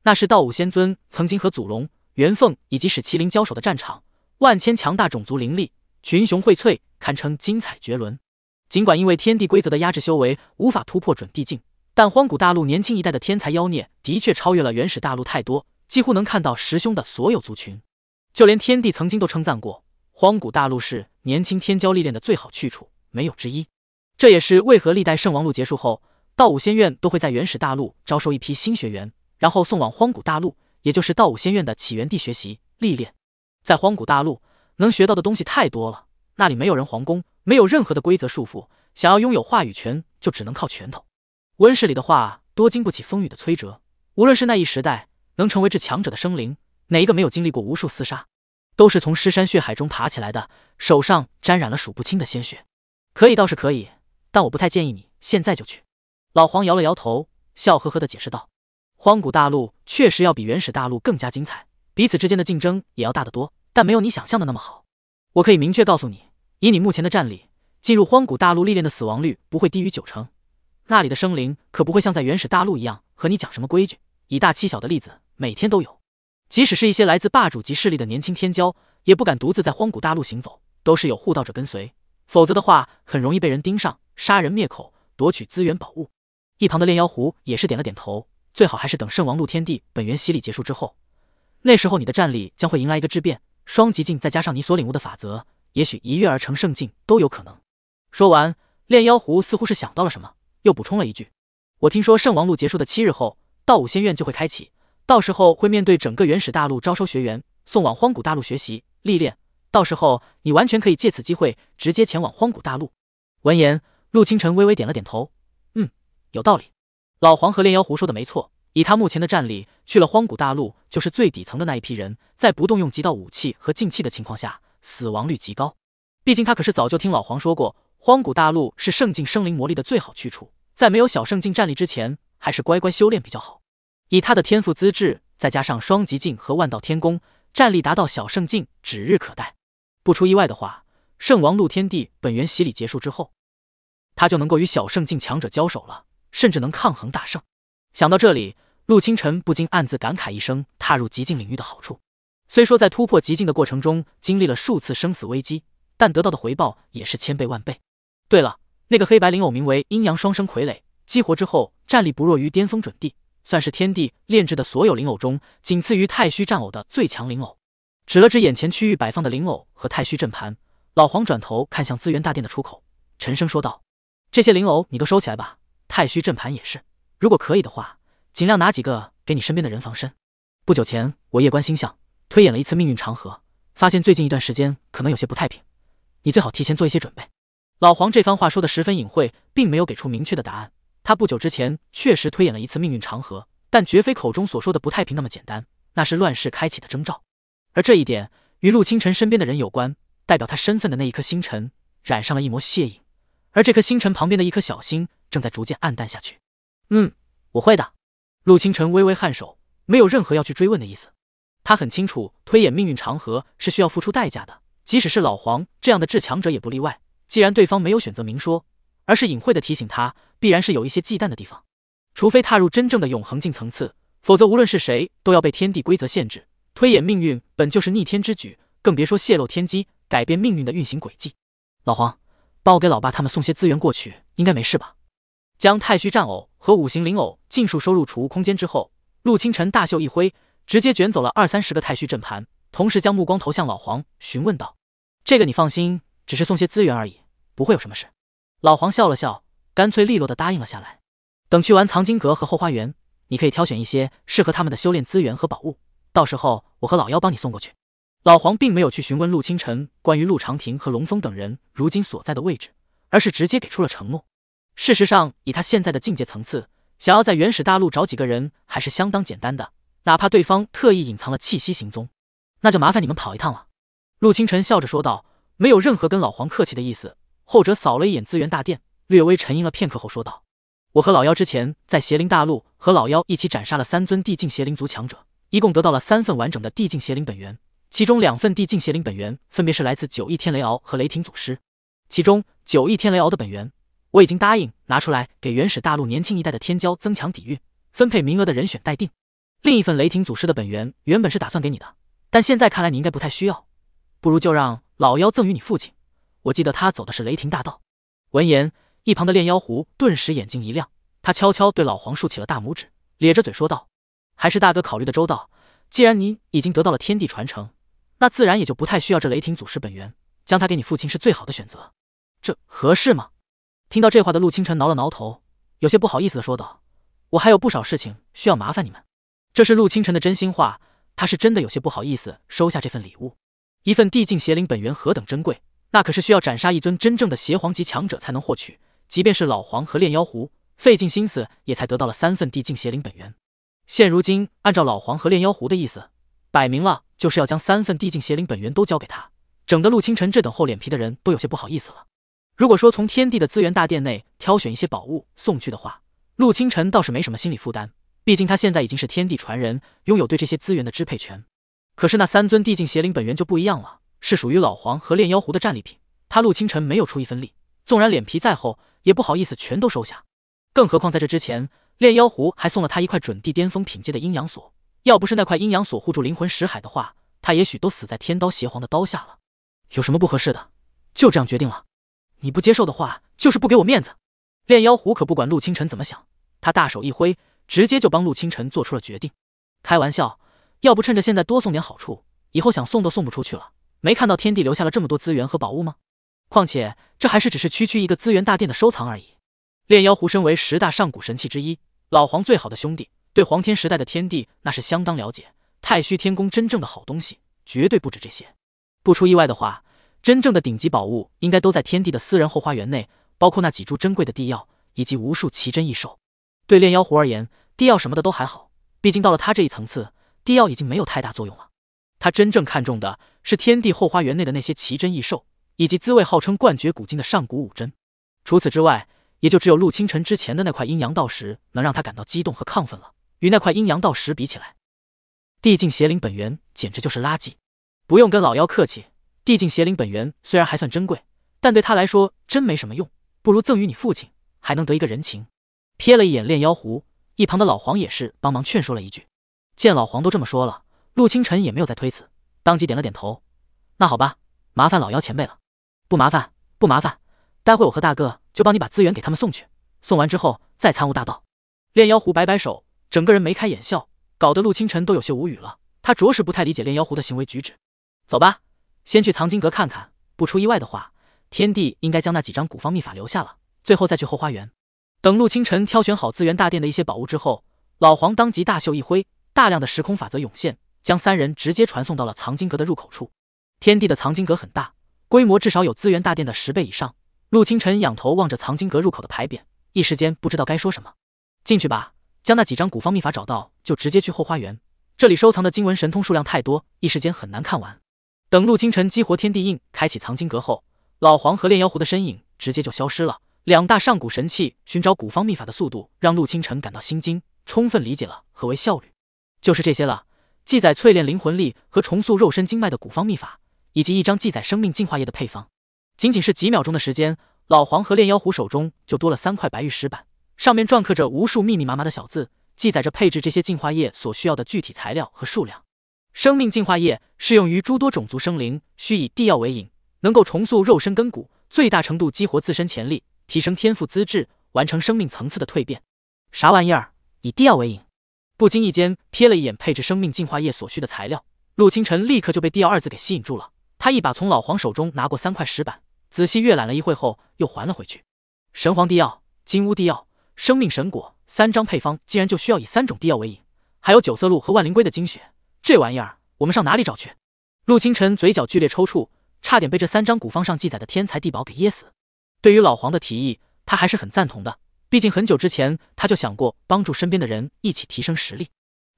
那是道武仙尊曾经和祖龙。元凤以及使麒麟交手的战场，万千强大种族林立，群雄荟萃，堪称精彩绝伦。尽管因为天地规则的压制，修为无法突破准地境，但荒古大陆年轻一代的天才妖孽的确超越了原始大陆太多，几乎能看到十兄的所有族群。就连天帝曾经都称赞过，荒古大陆是年轻天骄历练的最好去处，没有之一。这也是为何历代圣王路结束后，道武仙院都会在原始大陆招收一批新学员，然后送往荒古大陆。也就是道武仙院的起源地，学习历练，在荒古大陆能学到的东西太多了。那里没有人皇宫，没有任何的规则束缚，想要拥有话语权，就只能靠拳头。温室里的话，多经不起风雨的摧折。无论是那一时代能成为至强者的生灵，哪一个没有经历过无数厮杀？都是从尸山血海中爬起来的，手上沾染了数不清的鲜血。可以，倒是可以，但我不太建议你现在就去。老黄摇了摇头，笑呵呵的解释道。荒古大陆确实要比原始大陆更加精彩，彼此之间的竞争也要大得多，但没有你想象的那么好。我可以明确告诉你，以你目前的战力，进入荒古大陆历练的死亡率不会低于九成。那里的生灵可不会像在原始大陆一样和你讲什么规矩，以大欺小的例子每天都有。即使是一些来自霸主级势力的年轻天骄，也不敢独自在荒古大陆行走，都是有护道者跟随，否则的话很容易被人盯上，杀人灭口，夺取资源宝物。一旁的炼妖狐也是点了点头。最好还是等圣王路天地本源洗礼结束之后，那时候你的战力将会迎来一个质变，双极境再加上你所领悟的法则，也许一跃而成圣境都有可能。说完，炼妖狐似乎是想到了什么，又补充了一句：“我听说圣王路结束的七日后，道武仙院就会开启，到时候会面对整个原始大陆招收学员，送往荒古大陆学习历练。到时候你完全可以借此机会直接前往荒古大陆。”闻言，陆清晨微微点了点头：“嗯，有道理。”老黄和炼妖狐说的没错，以他目前的战力，去了荒古大陆就是最底层的那一批人，在不动用极道武器和禁器的情况下，死亡率极高。毕竟他可是早就听老黄说过，荒古大陆是圣境生灵魔力的最好去处，在没有小圣境战力之前，还是乖乖修炼比较好。以他的天赋资质，再加上双极境和万道天宫，战力达到小圣境指日可待。不出意外的话，圣王陆天地本源洗礼结束之后，他就能够与小圣境强者交手了。甚至能抗衡大圣。想到这里，陆清晨不禁暗自感慨一声：踏入极境领域的好处。虽说在突破极境的过程中经历了数次生死危机，但得到的回报也是千倍万倍。对了，那个黑白灵偶名为阴阳双生傀儡，激活之后战力不弱于巅峰准帝，算是天地炼制的所有灵偶中仅次于太虚战偶的最强灵偶。指了指眼前区域摆放的灵偶和太虚阵盘，老黄转头看向资源大殿的出口，沉声说道：“这些灵偶你都收起来吧。”太虚阵盘也是，如果可以的话，尽量拿几个给你身边的人防身。不久前我夜观星象，推演了一次命运长河，发现最近一段时间可能有些不太平，你最好提前做一些准备。老黄这番话说的十分隐晦，并没有给出明确的答案。他不久之前确实推演了一次命运长河，但绝非口中所说的不太平那么简单，那是乱世开启的征兆，而这一点与陆清晨身边的人有关，代表他身份的那一颗星辰染上了一抹血影，而这颗星辰旁边的一颗小星。正在逐渐暗淡下去。嗯，我会的。陆清晨微微颔首，没有任何要去追问的意思。他很清楚，推演命运长河是需要付出代价的，即使是老黄这样的至强者也不例外。既然对方没有选择明说，而是隐晦的提醒他，必然是有一些忌惮的地方。除非踏入真正的永恒境层次，否则无论是谁，都要被天地规则限制。推演命运本就是逆天之举，更别说泄露天机，改变命运的运行轨迹。老黄，帮我给老爸他们送些资源过去，应该没事吧？将太虚战偶和五行灵偶尽数收入储物空间之后，陆清晨大袖一挥，直接卷走了二三十个太虚阵盘，同时将目光投向老黄，询问道：“这个你放心，只是送些资源而已，不会有什么事。”老黄笑了笑，干脆利落的答应了下来。等去完藏经阁和后花园，你可以挑选一些适合他们的修炼资源和宝物，到时候我和老妖帮你送过去。老黄并没有去询问陆清晨关于陆长亭和龙风等人如今所在的位置，而是直接给出了承诺。事实上，以他现在的境界层次，想要在原始大陆找几个人还是相当简单的。哪怕对方特意隐藏了气息行踪，那就麻烦你们跑一趟了。”陆清晨笑着说道，没有任何跟老黄客气的意思。后者扫了一眼资源大殿，略微沉吟了片刻后说道：“我和老妖之前在邪灵大陆和老妖一起斩杀了三尊地境邪灵族强者，一共得到了三份完整的地境邪灵本源，其中两份地境邪灵本源分别是来自九翼天雷鳌和雷霆祖师，其中九翼天雷鳌的本源。”我已经答应拿出来给原始大陆年轻一代的天骄增强底蕴，分配名额的人选待定。另一份雷霆祖师的本源原本是打算给你的，但现在看来你应该不太需要，不如就让老妖赠与你父亲。我记得他走的是雷霆大道。闻言，一旁的炼妖狐顿时眼睛一亮，他悄悄对老黄竖起了大拇指，咧着嘴说道：“还是大哥考虑的周到。既然您已经得到了天地传承，那自然也就不太需要这雷霆祖师本源，将他给你父亲是最好的选择。这合适吗？”听到这话的陆清晨挠了挠头，有些不好意思的说道：“我还有不少事情需要麻烦你们。”这是陆清晨的真心话，他是真的有些不好意思收下这份礼物。一份地境邪灵本源何等珍贵，那可是需要斩杀一尊真正的邪皇级强者才能获取。即便是老黄和炼妖狐，费尽心思也才得到了三份地境邪灵本源。现如今，按照老黄和炼妖狐的意思，摆明了就是要将三份地境邪灵本源都交给他，整得陆清晨这等厚脸皮的人都有些不好意思了。如果说从天地的资源大殿内挑选一些宝物送去的话，陆清晨倒是没什么心理负担，毕竟他现在已经是天地传人，拥有对这些资源的支配权。可是那三尊地境邪灵本源就不一样了，是属于老黄和炼妖狐的战利品，他陆清晨没有出一分力，纵然脸皮再厚，也不好意思全都收下。更何况在这之前，炼妖狐还送了他一块准地巅峰品阶的阴阳锁，要不是那块阴阳锁护住灵魂石海的话，他也许都死在天刀邪皇的刀下了。有什么不合适的？就这样决定了。你不接受的话，就是不给我面子。炼妖狐可不管陆清晨怎么想，他大手一挥，直接就帮陆清晨做出了决定。开玩笑，要不趁着现在多送点好处，以后想送都送不出去了。没看到天帝留下了这么多资源和宝物吗？况且这还是只是区区一个资源大殿的收藏而已。炼妖狐身为十大上古神器之一，老黄最好的兄弟，对黄天时代的天地那是相当了解。太虚天宫真正的好东西，绝对不止这些。不出意外的话。真正的顶级宝物应该都在天地的私人后花园内，包括那几株珍贵的地药以及无数奇珍异兽。对炼妖狐而言，地药什么的都还好，毕竟到了他这一层次，地药已经没有太大作用了。他真正看重的，是天地后花园内的那些奇珍异兽，以及滋味号称冠绝古今的上古五珍。除此之外，也就只有陆清晨之前的那块阴阳道石能让他感到激动和亢奋了。与那块阴阳道石比起来，地境邪灵本源简直就是垃圾。不用跟老妖客气。帝境邪灵本源虽然还算珍贵，但对他来说真没什么用，不如赠与你父亲，还能得一个人情。瞥了一眼炼妖狐，一旁的老黄也是帮忙劝说了一句。见老黄都这么说了，陆清晨也没有再推辞，当即点了点头。那好吧，麻烦老妖前辈了。不麻烦，不麻烦，待会我和大哥就帮你把资源给他们送去，送完之后再参悟大道。炼妖狐摆摆手，整个人眉开眼笑，搞得陆清晨都有些无语了。他着实不太理解炼妖狐的行为举止。走吧。先去藏经阁看看，不出意外的话，天帝应该将那几张古方秘法留下了。最后再去后花园。等陆清晨挑选好资源大殿的一些宝物之后，老黄当即大袖一挥，大量的时空法则涌现，将三人直接传送到了藏经阁的入口处。天帝的藏经阁很大，规模至少有资源大殿的十倍以上。陆清晨仰头望着藏经阁入口的牌匾，一时间不知道该说什么。进去吧，将那几张古方秘法找到，就直接去后花园。这里收藏的 (coughs) 经文神通数量太多，一时间很难看完。等陆清晨激活天地印，开启藏经阁后，老黄和炼妖壶的身影直接就消失了。两大上古神器寻找古方秘法的速度，让陆清晨感到心惊，充分理解了何为效率。就是这些了，记载淬炼灵魂力和重塑肉身经脉的古方秘法，以及一张记载生命净化液的配方。仅仅是几秒钟的时间，老黄和炼妖壶手中就多了三块白玉石板，上面篆刻着无数密密麻麻的小字，记载着配置这些净化液所需要的具体材料和数量。生命进化液适用于诸多种族生灵，需以地药为引，能够重塑肉身根骨，最大程度激活自身潜力，提升天赋资质，完成生命层次的蜕变。啥玩意儿？以地药为引？不经意间瞥了一眼配置生命进化液所需的材料，陆清晨立刻就被地药二字给吸引住了。他一把从老黄手中拿过三块石板，仔细阅览了一会后，又还了回去。神皇地药、金乌地药、生命神果三张配方，竟然就需要以三种地药为引，还有九色鹿和万灵龟的精血。这玩意儿，我们上哪里找去？陆清晨嘴角剧烈抽搐，差点被这三张古方上记载的天才地宝给噎死。对于老黄的提议，他还是很赞同的。毕竟很久之前，他就想过帮助身边的人一起提升实力。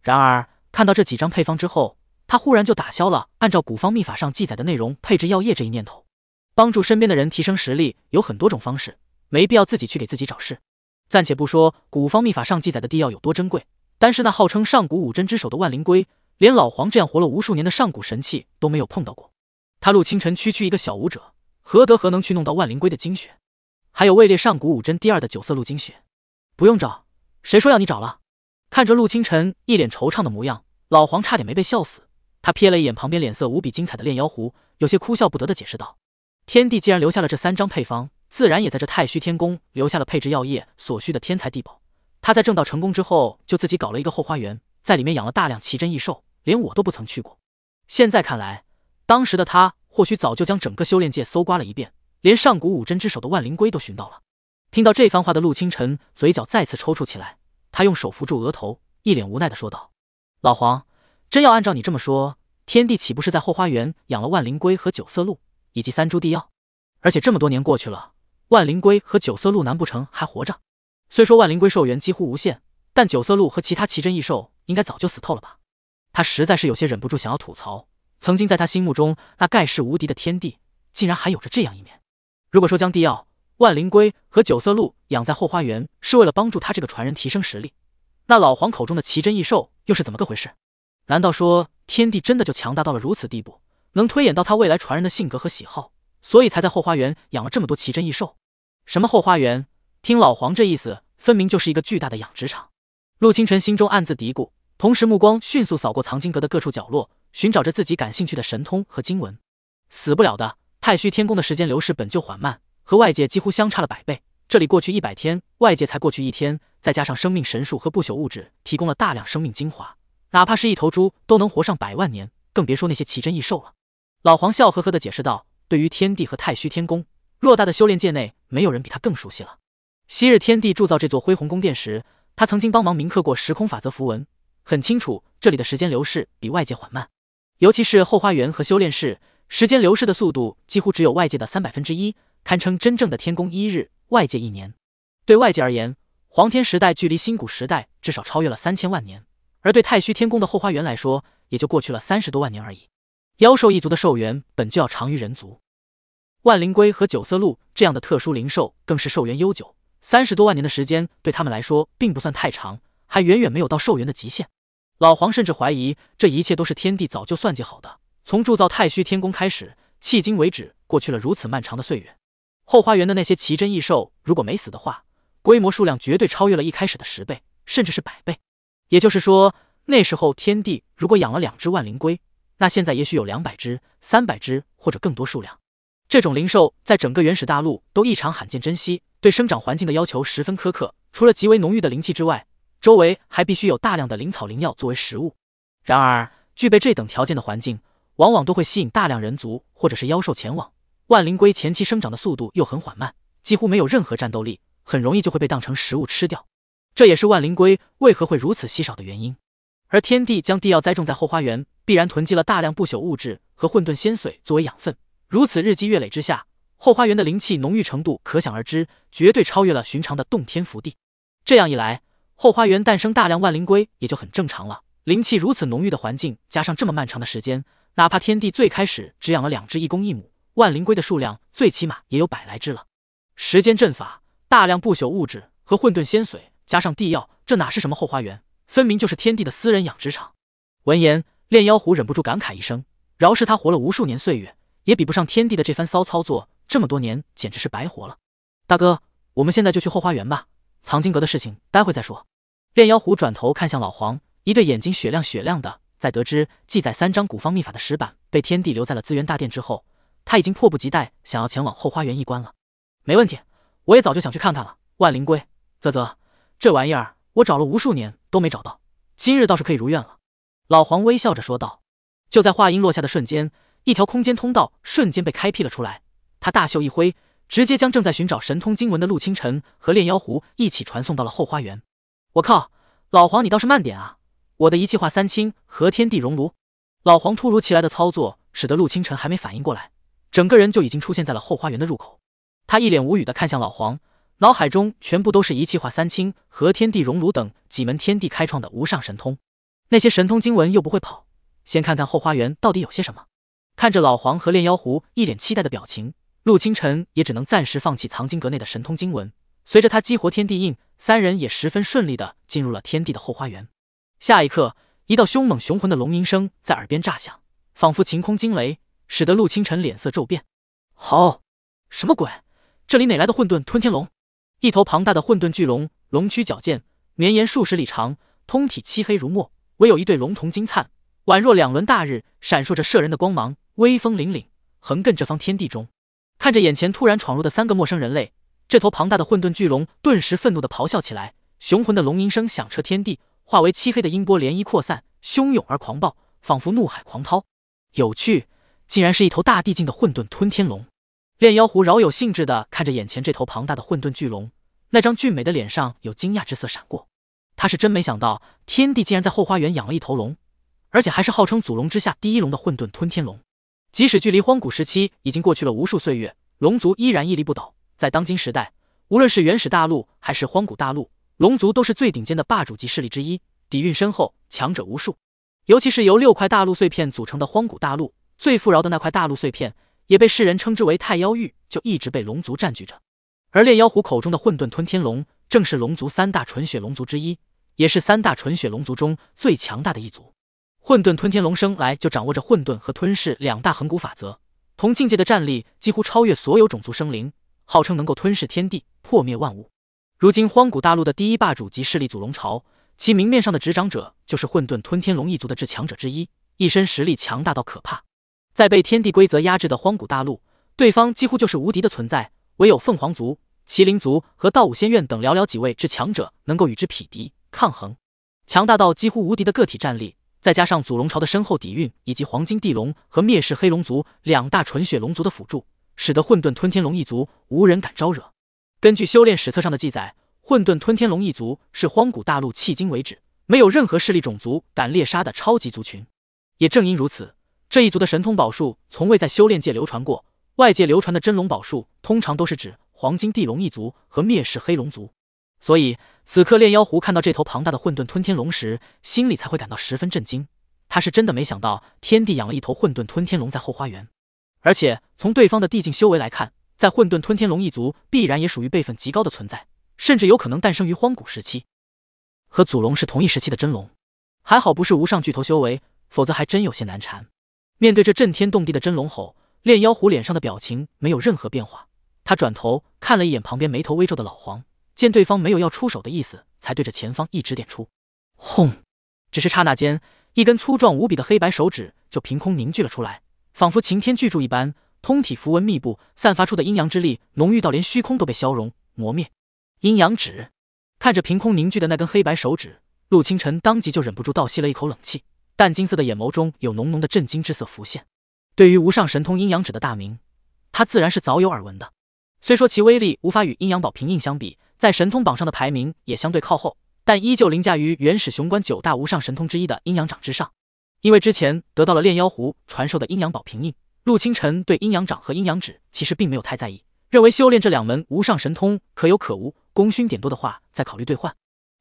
然而看到这几张配方之后，他忽然就打消了按照古方秘法上记载的内容配置药液这一念头。帮助身边的人提升实力有很多种方式，没必要自己去给自己找事。暂且不说古方秘法上记载的地药有多珍贵，单是那号称上古五珍之首的万灵龟。连老黄这样活了无数年的上古神器都没有碰到过，他陆清晨区区一个小武者，何德何能去弄到万灵龟的精血，还有位列上古五珍第二的九色鹿精血？不用找，谁说要你找了？看着陆清晨一脸惆怅的模样，老黄差点没被笑死。他瞥了一眼旁边脸色无比精彩的炼妖狐，有些哭笑不得的解释道：“天帝既然留下了这三张配方，自然也在这太虚天宫留下了配置药液所需的天才地宝。他在正道成功之后，就自己搞了一个后花园，在里面养了大量奇珍异兽。”连我都不曾去过，现在看来，当时的他或许早就将整个修炼界搜刮了一遍，连上古五真之首的万灵龟都寻到了。听到这番话的陆清晨嘴角再次抽搐起来，他用手扶住额头，一脸无奈的说道：“老黄，真要按照你这么说，天帝岂不是在后花园养了万灵龟和九色鹿，以及三株地药？而且这么多年过去了，万灵龟和九色鹿难不成还活着？虽说万灵龟寿元几乎无限，但九色鹿和其他奇珍异兽应该早就死透了吧？”他实在是有些忍不住想要吐槽，曾经在他心目中那盖世无敌的天地，竟然还有着这样一面。如果说将帝奥、万灵龟和九色鹿养在后花园是为了帮助他这个传人提升实力，那老黄口中的奇珍异兽又是怎么个回事？难道说天地真的就强大到了如此地步，能推演到他未来传人的性格和喜好，所以才在后花园养了这么多奇珍异兽？什么后花园？听老黄这意思，分明就是一个巨大的养殖场。陆清晨心中暗自嘀咕。同时，目光迅速扫过藏经阁的各处角落，寻找着自己感兴趣的神通和经文。死不了的太虚天宫的时间流逝本就缓慢，和外界几乎相差了百倍。这里过去一百天，外界才过去一天。再加上生命神树和不朽物质提供了大量生命精华，哪怕是一头猪都能活上百万年，更别说那些奇珍异兽了。老黄笑呵呵地解释道：“对于天帝和太虚天宫，偌大的修炼界内，没有人比他更熟悉了。昔日天帝铸造这座恢弘宫殿时，他曾经帮忙铭刻过时空法则符文。”很清楚，这里的时间流逝比外界缓慢，尤其是后花园和修炼室，时间流逝的速度几乎只有外界的三百分之一，堪称真正的天宫一日，外界一年。对外界而言，黄天时代距离新古时代至少超越了三千万年，而对太虚天宫的后花园来说，也就过去了三十多万年而已。妖兽一族的寿元本就要长于人族，万灵龟和九色鹿这样的特殊灵兽更是寿元悠久，三十多万年的时间对他们来说并不算太长。还远远没有到寿元的极限，老黄甚至怀疑这一切都是天帝早就算计好的。从铸造太虚天宫开始，迄今为止过去了如此漫长的岁月，后花园的那些奇珍异兽如果没死的话，规模数量绝对超越了一开始的十倍，甚至是百倍。也就是说，那时候天帝如果养了两只万灵龟，那现在也许有两百只、三百只或者更多数量。这种灵兽在整个原始大陆都异常罕见、珍稀，对生长环境的要求十分苛刻，除了极为浓郁的灵气之外，周围还必须有大量的灵草灵药作为食物，然而具备这等条件的环境，往往都会吸引大量人族或者是妖兽前往。万灵龟前期生长的速度又很缓慢，几乎没有任何战斗力，很容易就会被当成食物吃掉。这也是万灵龟为何会如此稀少的原因。而天帝将地药栽种在后花园，必然囤积了大量不朽物质和混沌仙髓作为养分，如此日积月累之下，后花园的灵气浓郁程度可想而知，绝对超越了寻常的洞天福地。这样一来。后花园诞生大量万灵龟也就很正常了。灵气如此浓郁的环境，加上这么漫长的时间，哪怕天帝最开始只养了两只一公一母，万灵龟的数量最起码也有百来只了。时间阵法、大量不朽物质和混沌仙髓，加上地药，这哪是什么后花园，分明就是天帝的私人养殖场。闻言，炼妖狐忍不住感慨一声：饶是他活了无数年岁月，也比不上天帝的这番骚操作。这么多年，简直是白活了。大哥，我们现在就去后花园吧。藏经阁的事情，待会再说。炼妖狐转头看向老黄，一对眼睛雪亮雪亮的。在得知记载三张古方秘法的石板被天帝留在了资源大殿之后，他已经迫不及待想要前往后花园一观了。没问题，我也早就想去看看了。万灵龟，啧啧，这玩意儿我找了无数年都没找到，今日倒是可以如愿了。老黄微笑着说道。就在话音落下的瞬间，一条空间通道瞬间被开辟了出来。他大袖一挥，直接将正在寻找神通经文的陆清晨和炼妖狐一起传送到了后花园。我靠，老黄，你倒是慢点啊！我的一气化三清和天地熔炉。老黄突如其来的操作，使得陆清晨还没反应过来，整个人就已经出现在了后花园的入口。他一脸无语的看向老黄，脑海中全部都是一气化三清和天地熔炉等几门天地开创的无上神通。那些神通经文又不会跑，先看看后花园到底有些什么。看着老黄和炼妖狐一脸期待的表情，陆清晨也只能暂时放弃藏经阁内的神通经文。随着他激活天地印，三人也十分顺利的进入了天地的后花园。下一刻，一道凶猛雄浑的龙吟声在耳边炸响，仿佛晴空惊雷，使得陆清晨脸色骤变。好，什么鬼？这里哪来的混沌吞天龙？一头庞大的混沌巨龙，龙躯矫健，绵延数十里长，通体漆黑如墨，唯有一对龙瞳金灿，宛若两轮大日，闪烁着摄人的光芒，威风凛凛，横亘这方天地中。看着眼前突然闯入的三个陌生人类。这头庞大的混沌巨龙顿时愤怒地咆哮起来，雄浑的龙吟声响彻天地，化为漆黑的音波涟漪扩散，汹涌而狂暴，仿佛怒海狂涛。有趣，竟然是一头大地境的混沌吞天龙！炼妖狐饶有兴致地看着眼前这头庞大的混沌巨龙，那张俊美的脸上有惊讶之色闪过。他是真没想到，天地竟然在后花园养了一头龙，而且还是号称祖龙之下第一龙的混沌吞天龙。即使距离荒古时期已经过去了无数岁月，龙族依然屹立不倒。在当今时代，无论是原始大陆还是荒古大陆，龙族都是最顶尖的霸主级势力之一，底蕴深厚，强者无数。尤其是由六块大陆碎片组成的荒古大陆，最富饶的那块大陆碎片也被世人称之为太妖域，就一直被龙族占据着。而炼妖狐口中的混沌吞天龙，正是龙族三大纯血龙族之一，也是三大纯血龙族中最强大的一族。混沌吞天龙生来就掌握着混沌和吞噬两大恒古法则，同境界的战力几乎超越所有种族生灵。号称能够吞噬天地，破灭万物。如今荒古大陆的第一霸主级势力祖龙朝，其明面上的执掌者就是混沌吞天龙一族的至强者之一，一身实力强大到可怕。在被天地规则压制的荒古大陆，对方几乎就是无敌的存在，唯有凤凰族、麒麟族和道武仙院等寥寥几位至强者能够与之匹敌抗衡。强大到几乎无敌的个体战力，再加上祖龙朝的深厚底蕴以及黄金地龙和灭世黑龙族两大纯血龙族的辅助。使得混沌吞天龙一族无人敢招惹。根据修炼史册上的记载，混沌吞天龙一族是荒古大陆迄今为止没有任何势力种族敢猎杀的超级族群。也正因如此，这一族的神通宝术从未在修炼界流传过。外界流传的真龙宝术，通常都是指黄金地龙一族和灭世黑龙族。所以，此刻炼妖狐看到这头庞大的混沌吞天龙时，心里才会感到十分震惊。他是真的没想到，天帝养了一头混沌吞天龙在后花园。而且从对方的地境修为来看，在混沌吞天龙一族必然也属于辈分极高的存在，甚至有可能诞生于荒古时期，和祖龙是同一时期的真龙。还好不是无上巨头修为，否则还真有些难缠。面对这震天动地的真龙吼，炼妖狐脸上的表情没有任何变化。他转头看了一眼旁边眉头微皱的老黄，见对方没有要出手的意思，才对着前方一指点出。轰！只是刹那间，一根粗壮无比的黑白手指就凭空凝聚了出来。仿佛擎天巨柱一般，通体符文密布，散发出的阴阳之力浓郁到连虚空都被消融磨灭。阴阳指，看着凭空凝聚的那根黑白手指，陆清晨当即就忍不住倒吸了一口冷气，淡金色的眼眸中有浓浓的震惊之色浮现。对于无上神通阴阳指的大名，他自然是早有耳闻的。虽说其威力无法与阴阳宝平印相比，在神通榜上的排名也相对靠后，但依旧凌驾于原始雄关九大无上神通之一的阴阳掌之上。因为之前得到了炼妖狐传授的阴阳宝瓶印，陆清晨对阴阳掌和阴阳指其实并没有太在意，认为修炼这两门无上神通可有可无，功勋点多的话再考虑兑换。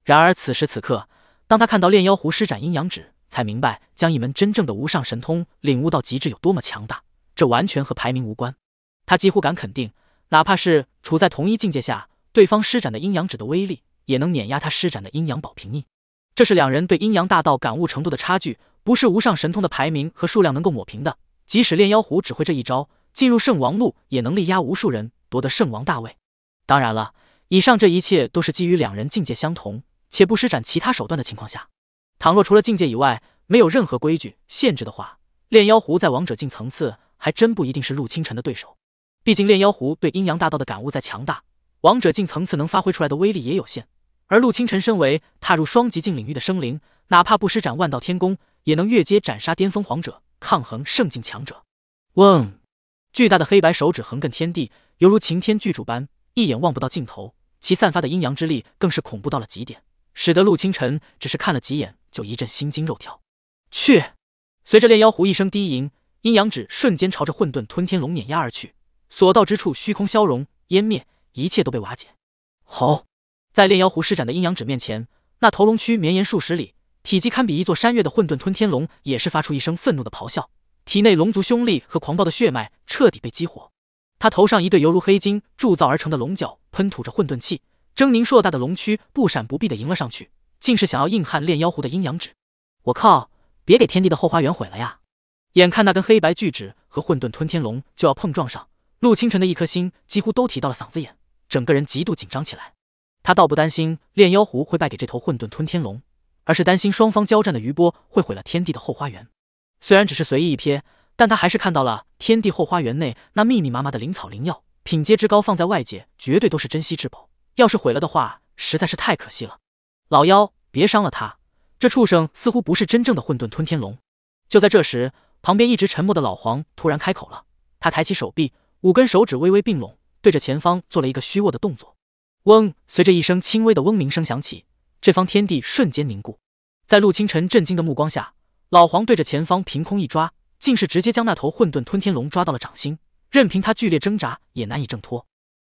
然而此时此刻，当他看到炼妖狐施展阴阳指，才明白将一门真正的无上神通领悟到极致有多么强大，这完全和排名无关。他几乎敢肯定，哪怕是处在同一境界下，对方施展的阴阳指的威力也能碾压他施展的阴阳宝瓶印，这是两人对阴阳大道感悟程度的差距。不是无上神通的排名和数量能够抹平的。即使炼妖狐只会这一招，进入圣王路也能力压无数人，夺得圣王大位。当然了，以上这一切都是基于两人境界相同且不施展其他手段的情况下。倘若除了境界以外没有任何规矩限制的话，炼妖狐在王者境层次还真不一定是陆清晨的对手。毕竟炼妖狐对阴阳大道的感悟再强大，王者境层次能发挥出来的威力也有限。而陆清晨身为踏入双极境领域的生灵，哪怕不施展万道天功，也能越阶斩杀巅峰皇者，抗衡圣境强者。嗡，巨大的黑白手指横亘天地，犹如擎天巨柱般，一眼望不到尽头。其散发的阴阳之力更是恐怖到了极点，使得陆清晨只是看了几眼就一阵心惊肉跳。去！随着炼妖壶一声低吟，阴阳指瞬间朝着混沌吞天龙碾压而去，所到之处虚空消融、湮灭，一切都被瓦解。好，在炼妖壶施展的阴阳指面前，那头龙区绵延数十里。体积堪比一座山岳的混沌吞天龙也是发出一声愤怒的咆哮，体内龙族凶力和狂暴的血脉彻底被激活。他头上一对犹如黑金铸造而成的龙角喷吐着混沌气，狰狞硕大的龙躯不闪不避的迎了上去，竟是想要硬撼炼妖狐的阴阳指。我靠，别给天地的后花园毁了呀！眼看那根黑白巨指和混沌吞天龙就要碰撞上，陆清晨的一颗心几乎都提到了嗓子眼，整个人极度紧张起来。他倒不担心炼妖狐会败给这头混沌吞天龙。而是担心双方交战的余波会毁了天地的后花园。虽然只是随意一瞥，但他还是看到了天地后花园内那密密麻麻的灵草灵药，品阶之高，放在外界绝对都是珍稀之宝。要是毁了的话，实在是太可惜了。老妖，别伤了他。这畜生似乎不是真正的混沌吞天龙。就在这时，旁边一直沉默的老黄突然开口了。他抬起手臂，五根手指微微并拢，对着前方做了一个虚握的动作。嗡，随着一声轻微的嗡鸣声响起。这方天地瞬间凝固，在陆清晨震惊的目光下，老黄对着前方凭空一抓，竟是直接将那头混沌吞天龙抓到了掌心，任凭他剧烈挣扎也难以挣脱。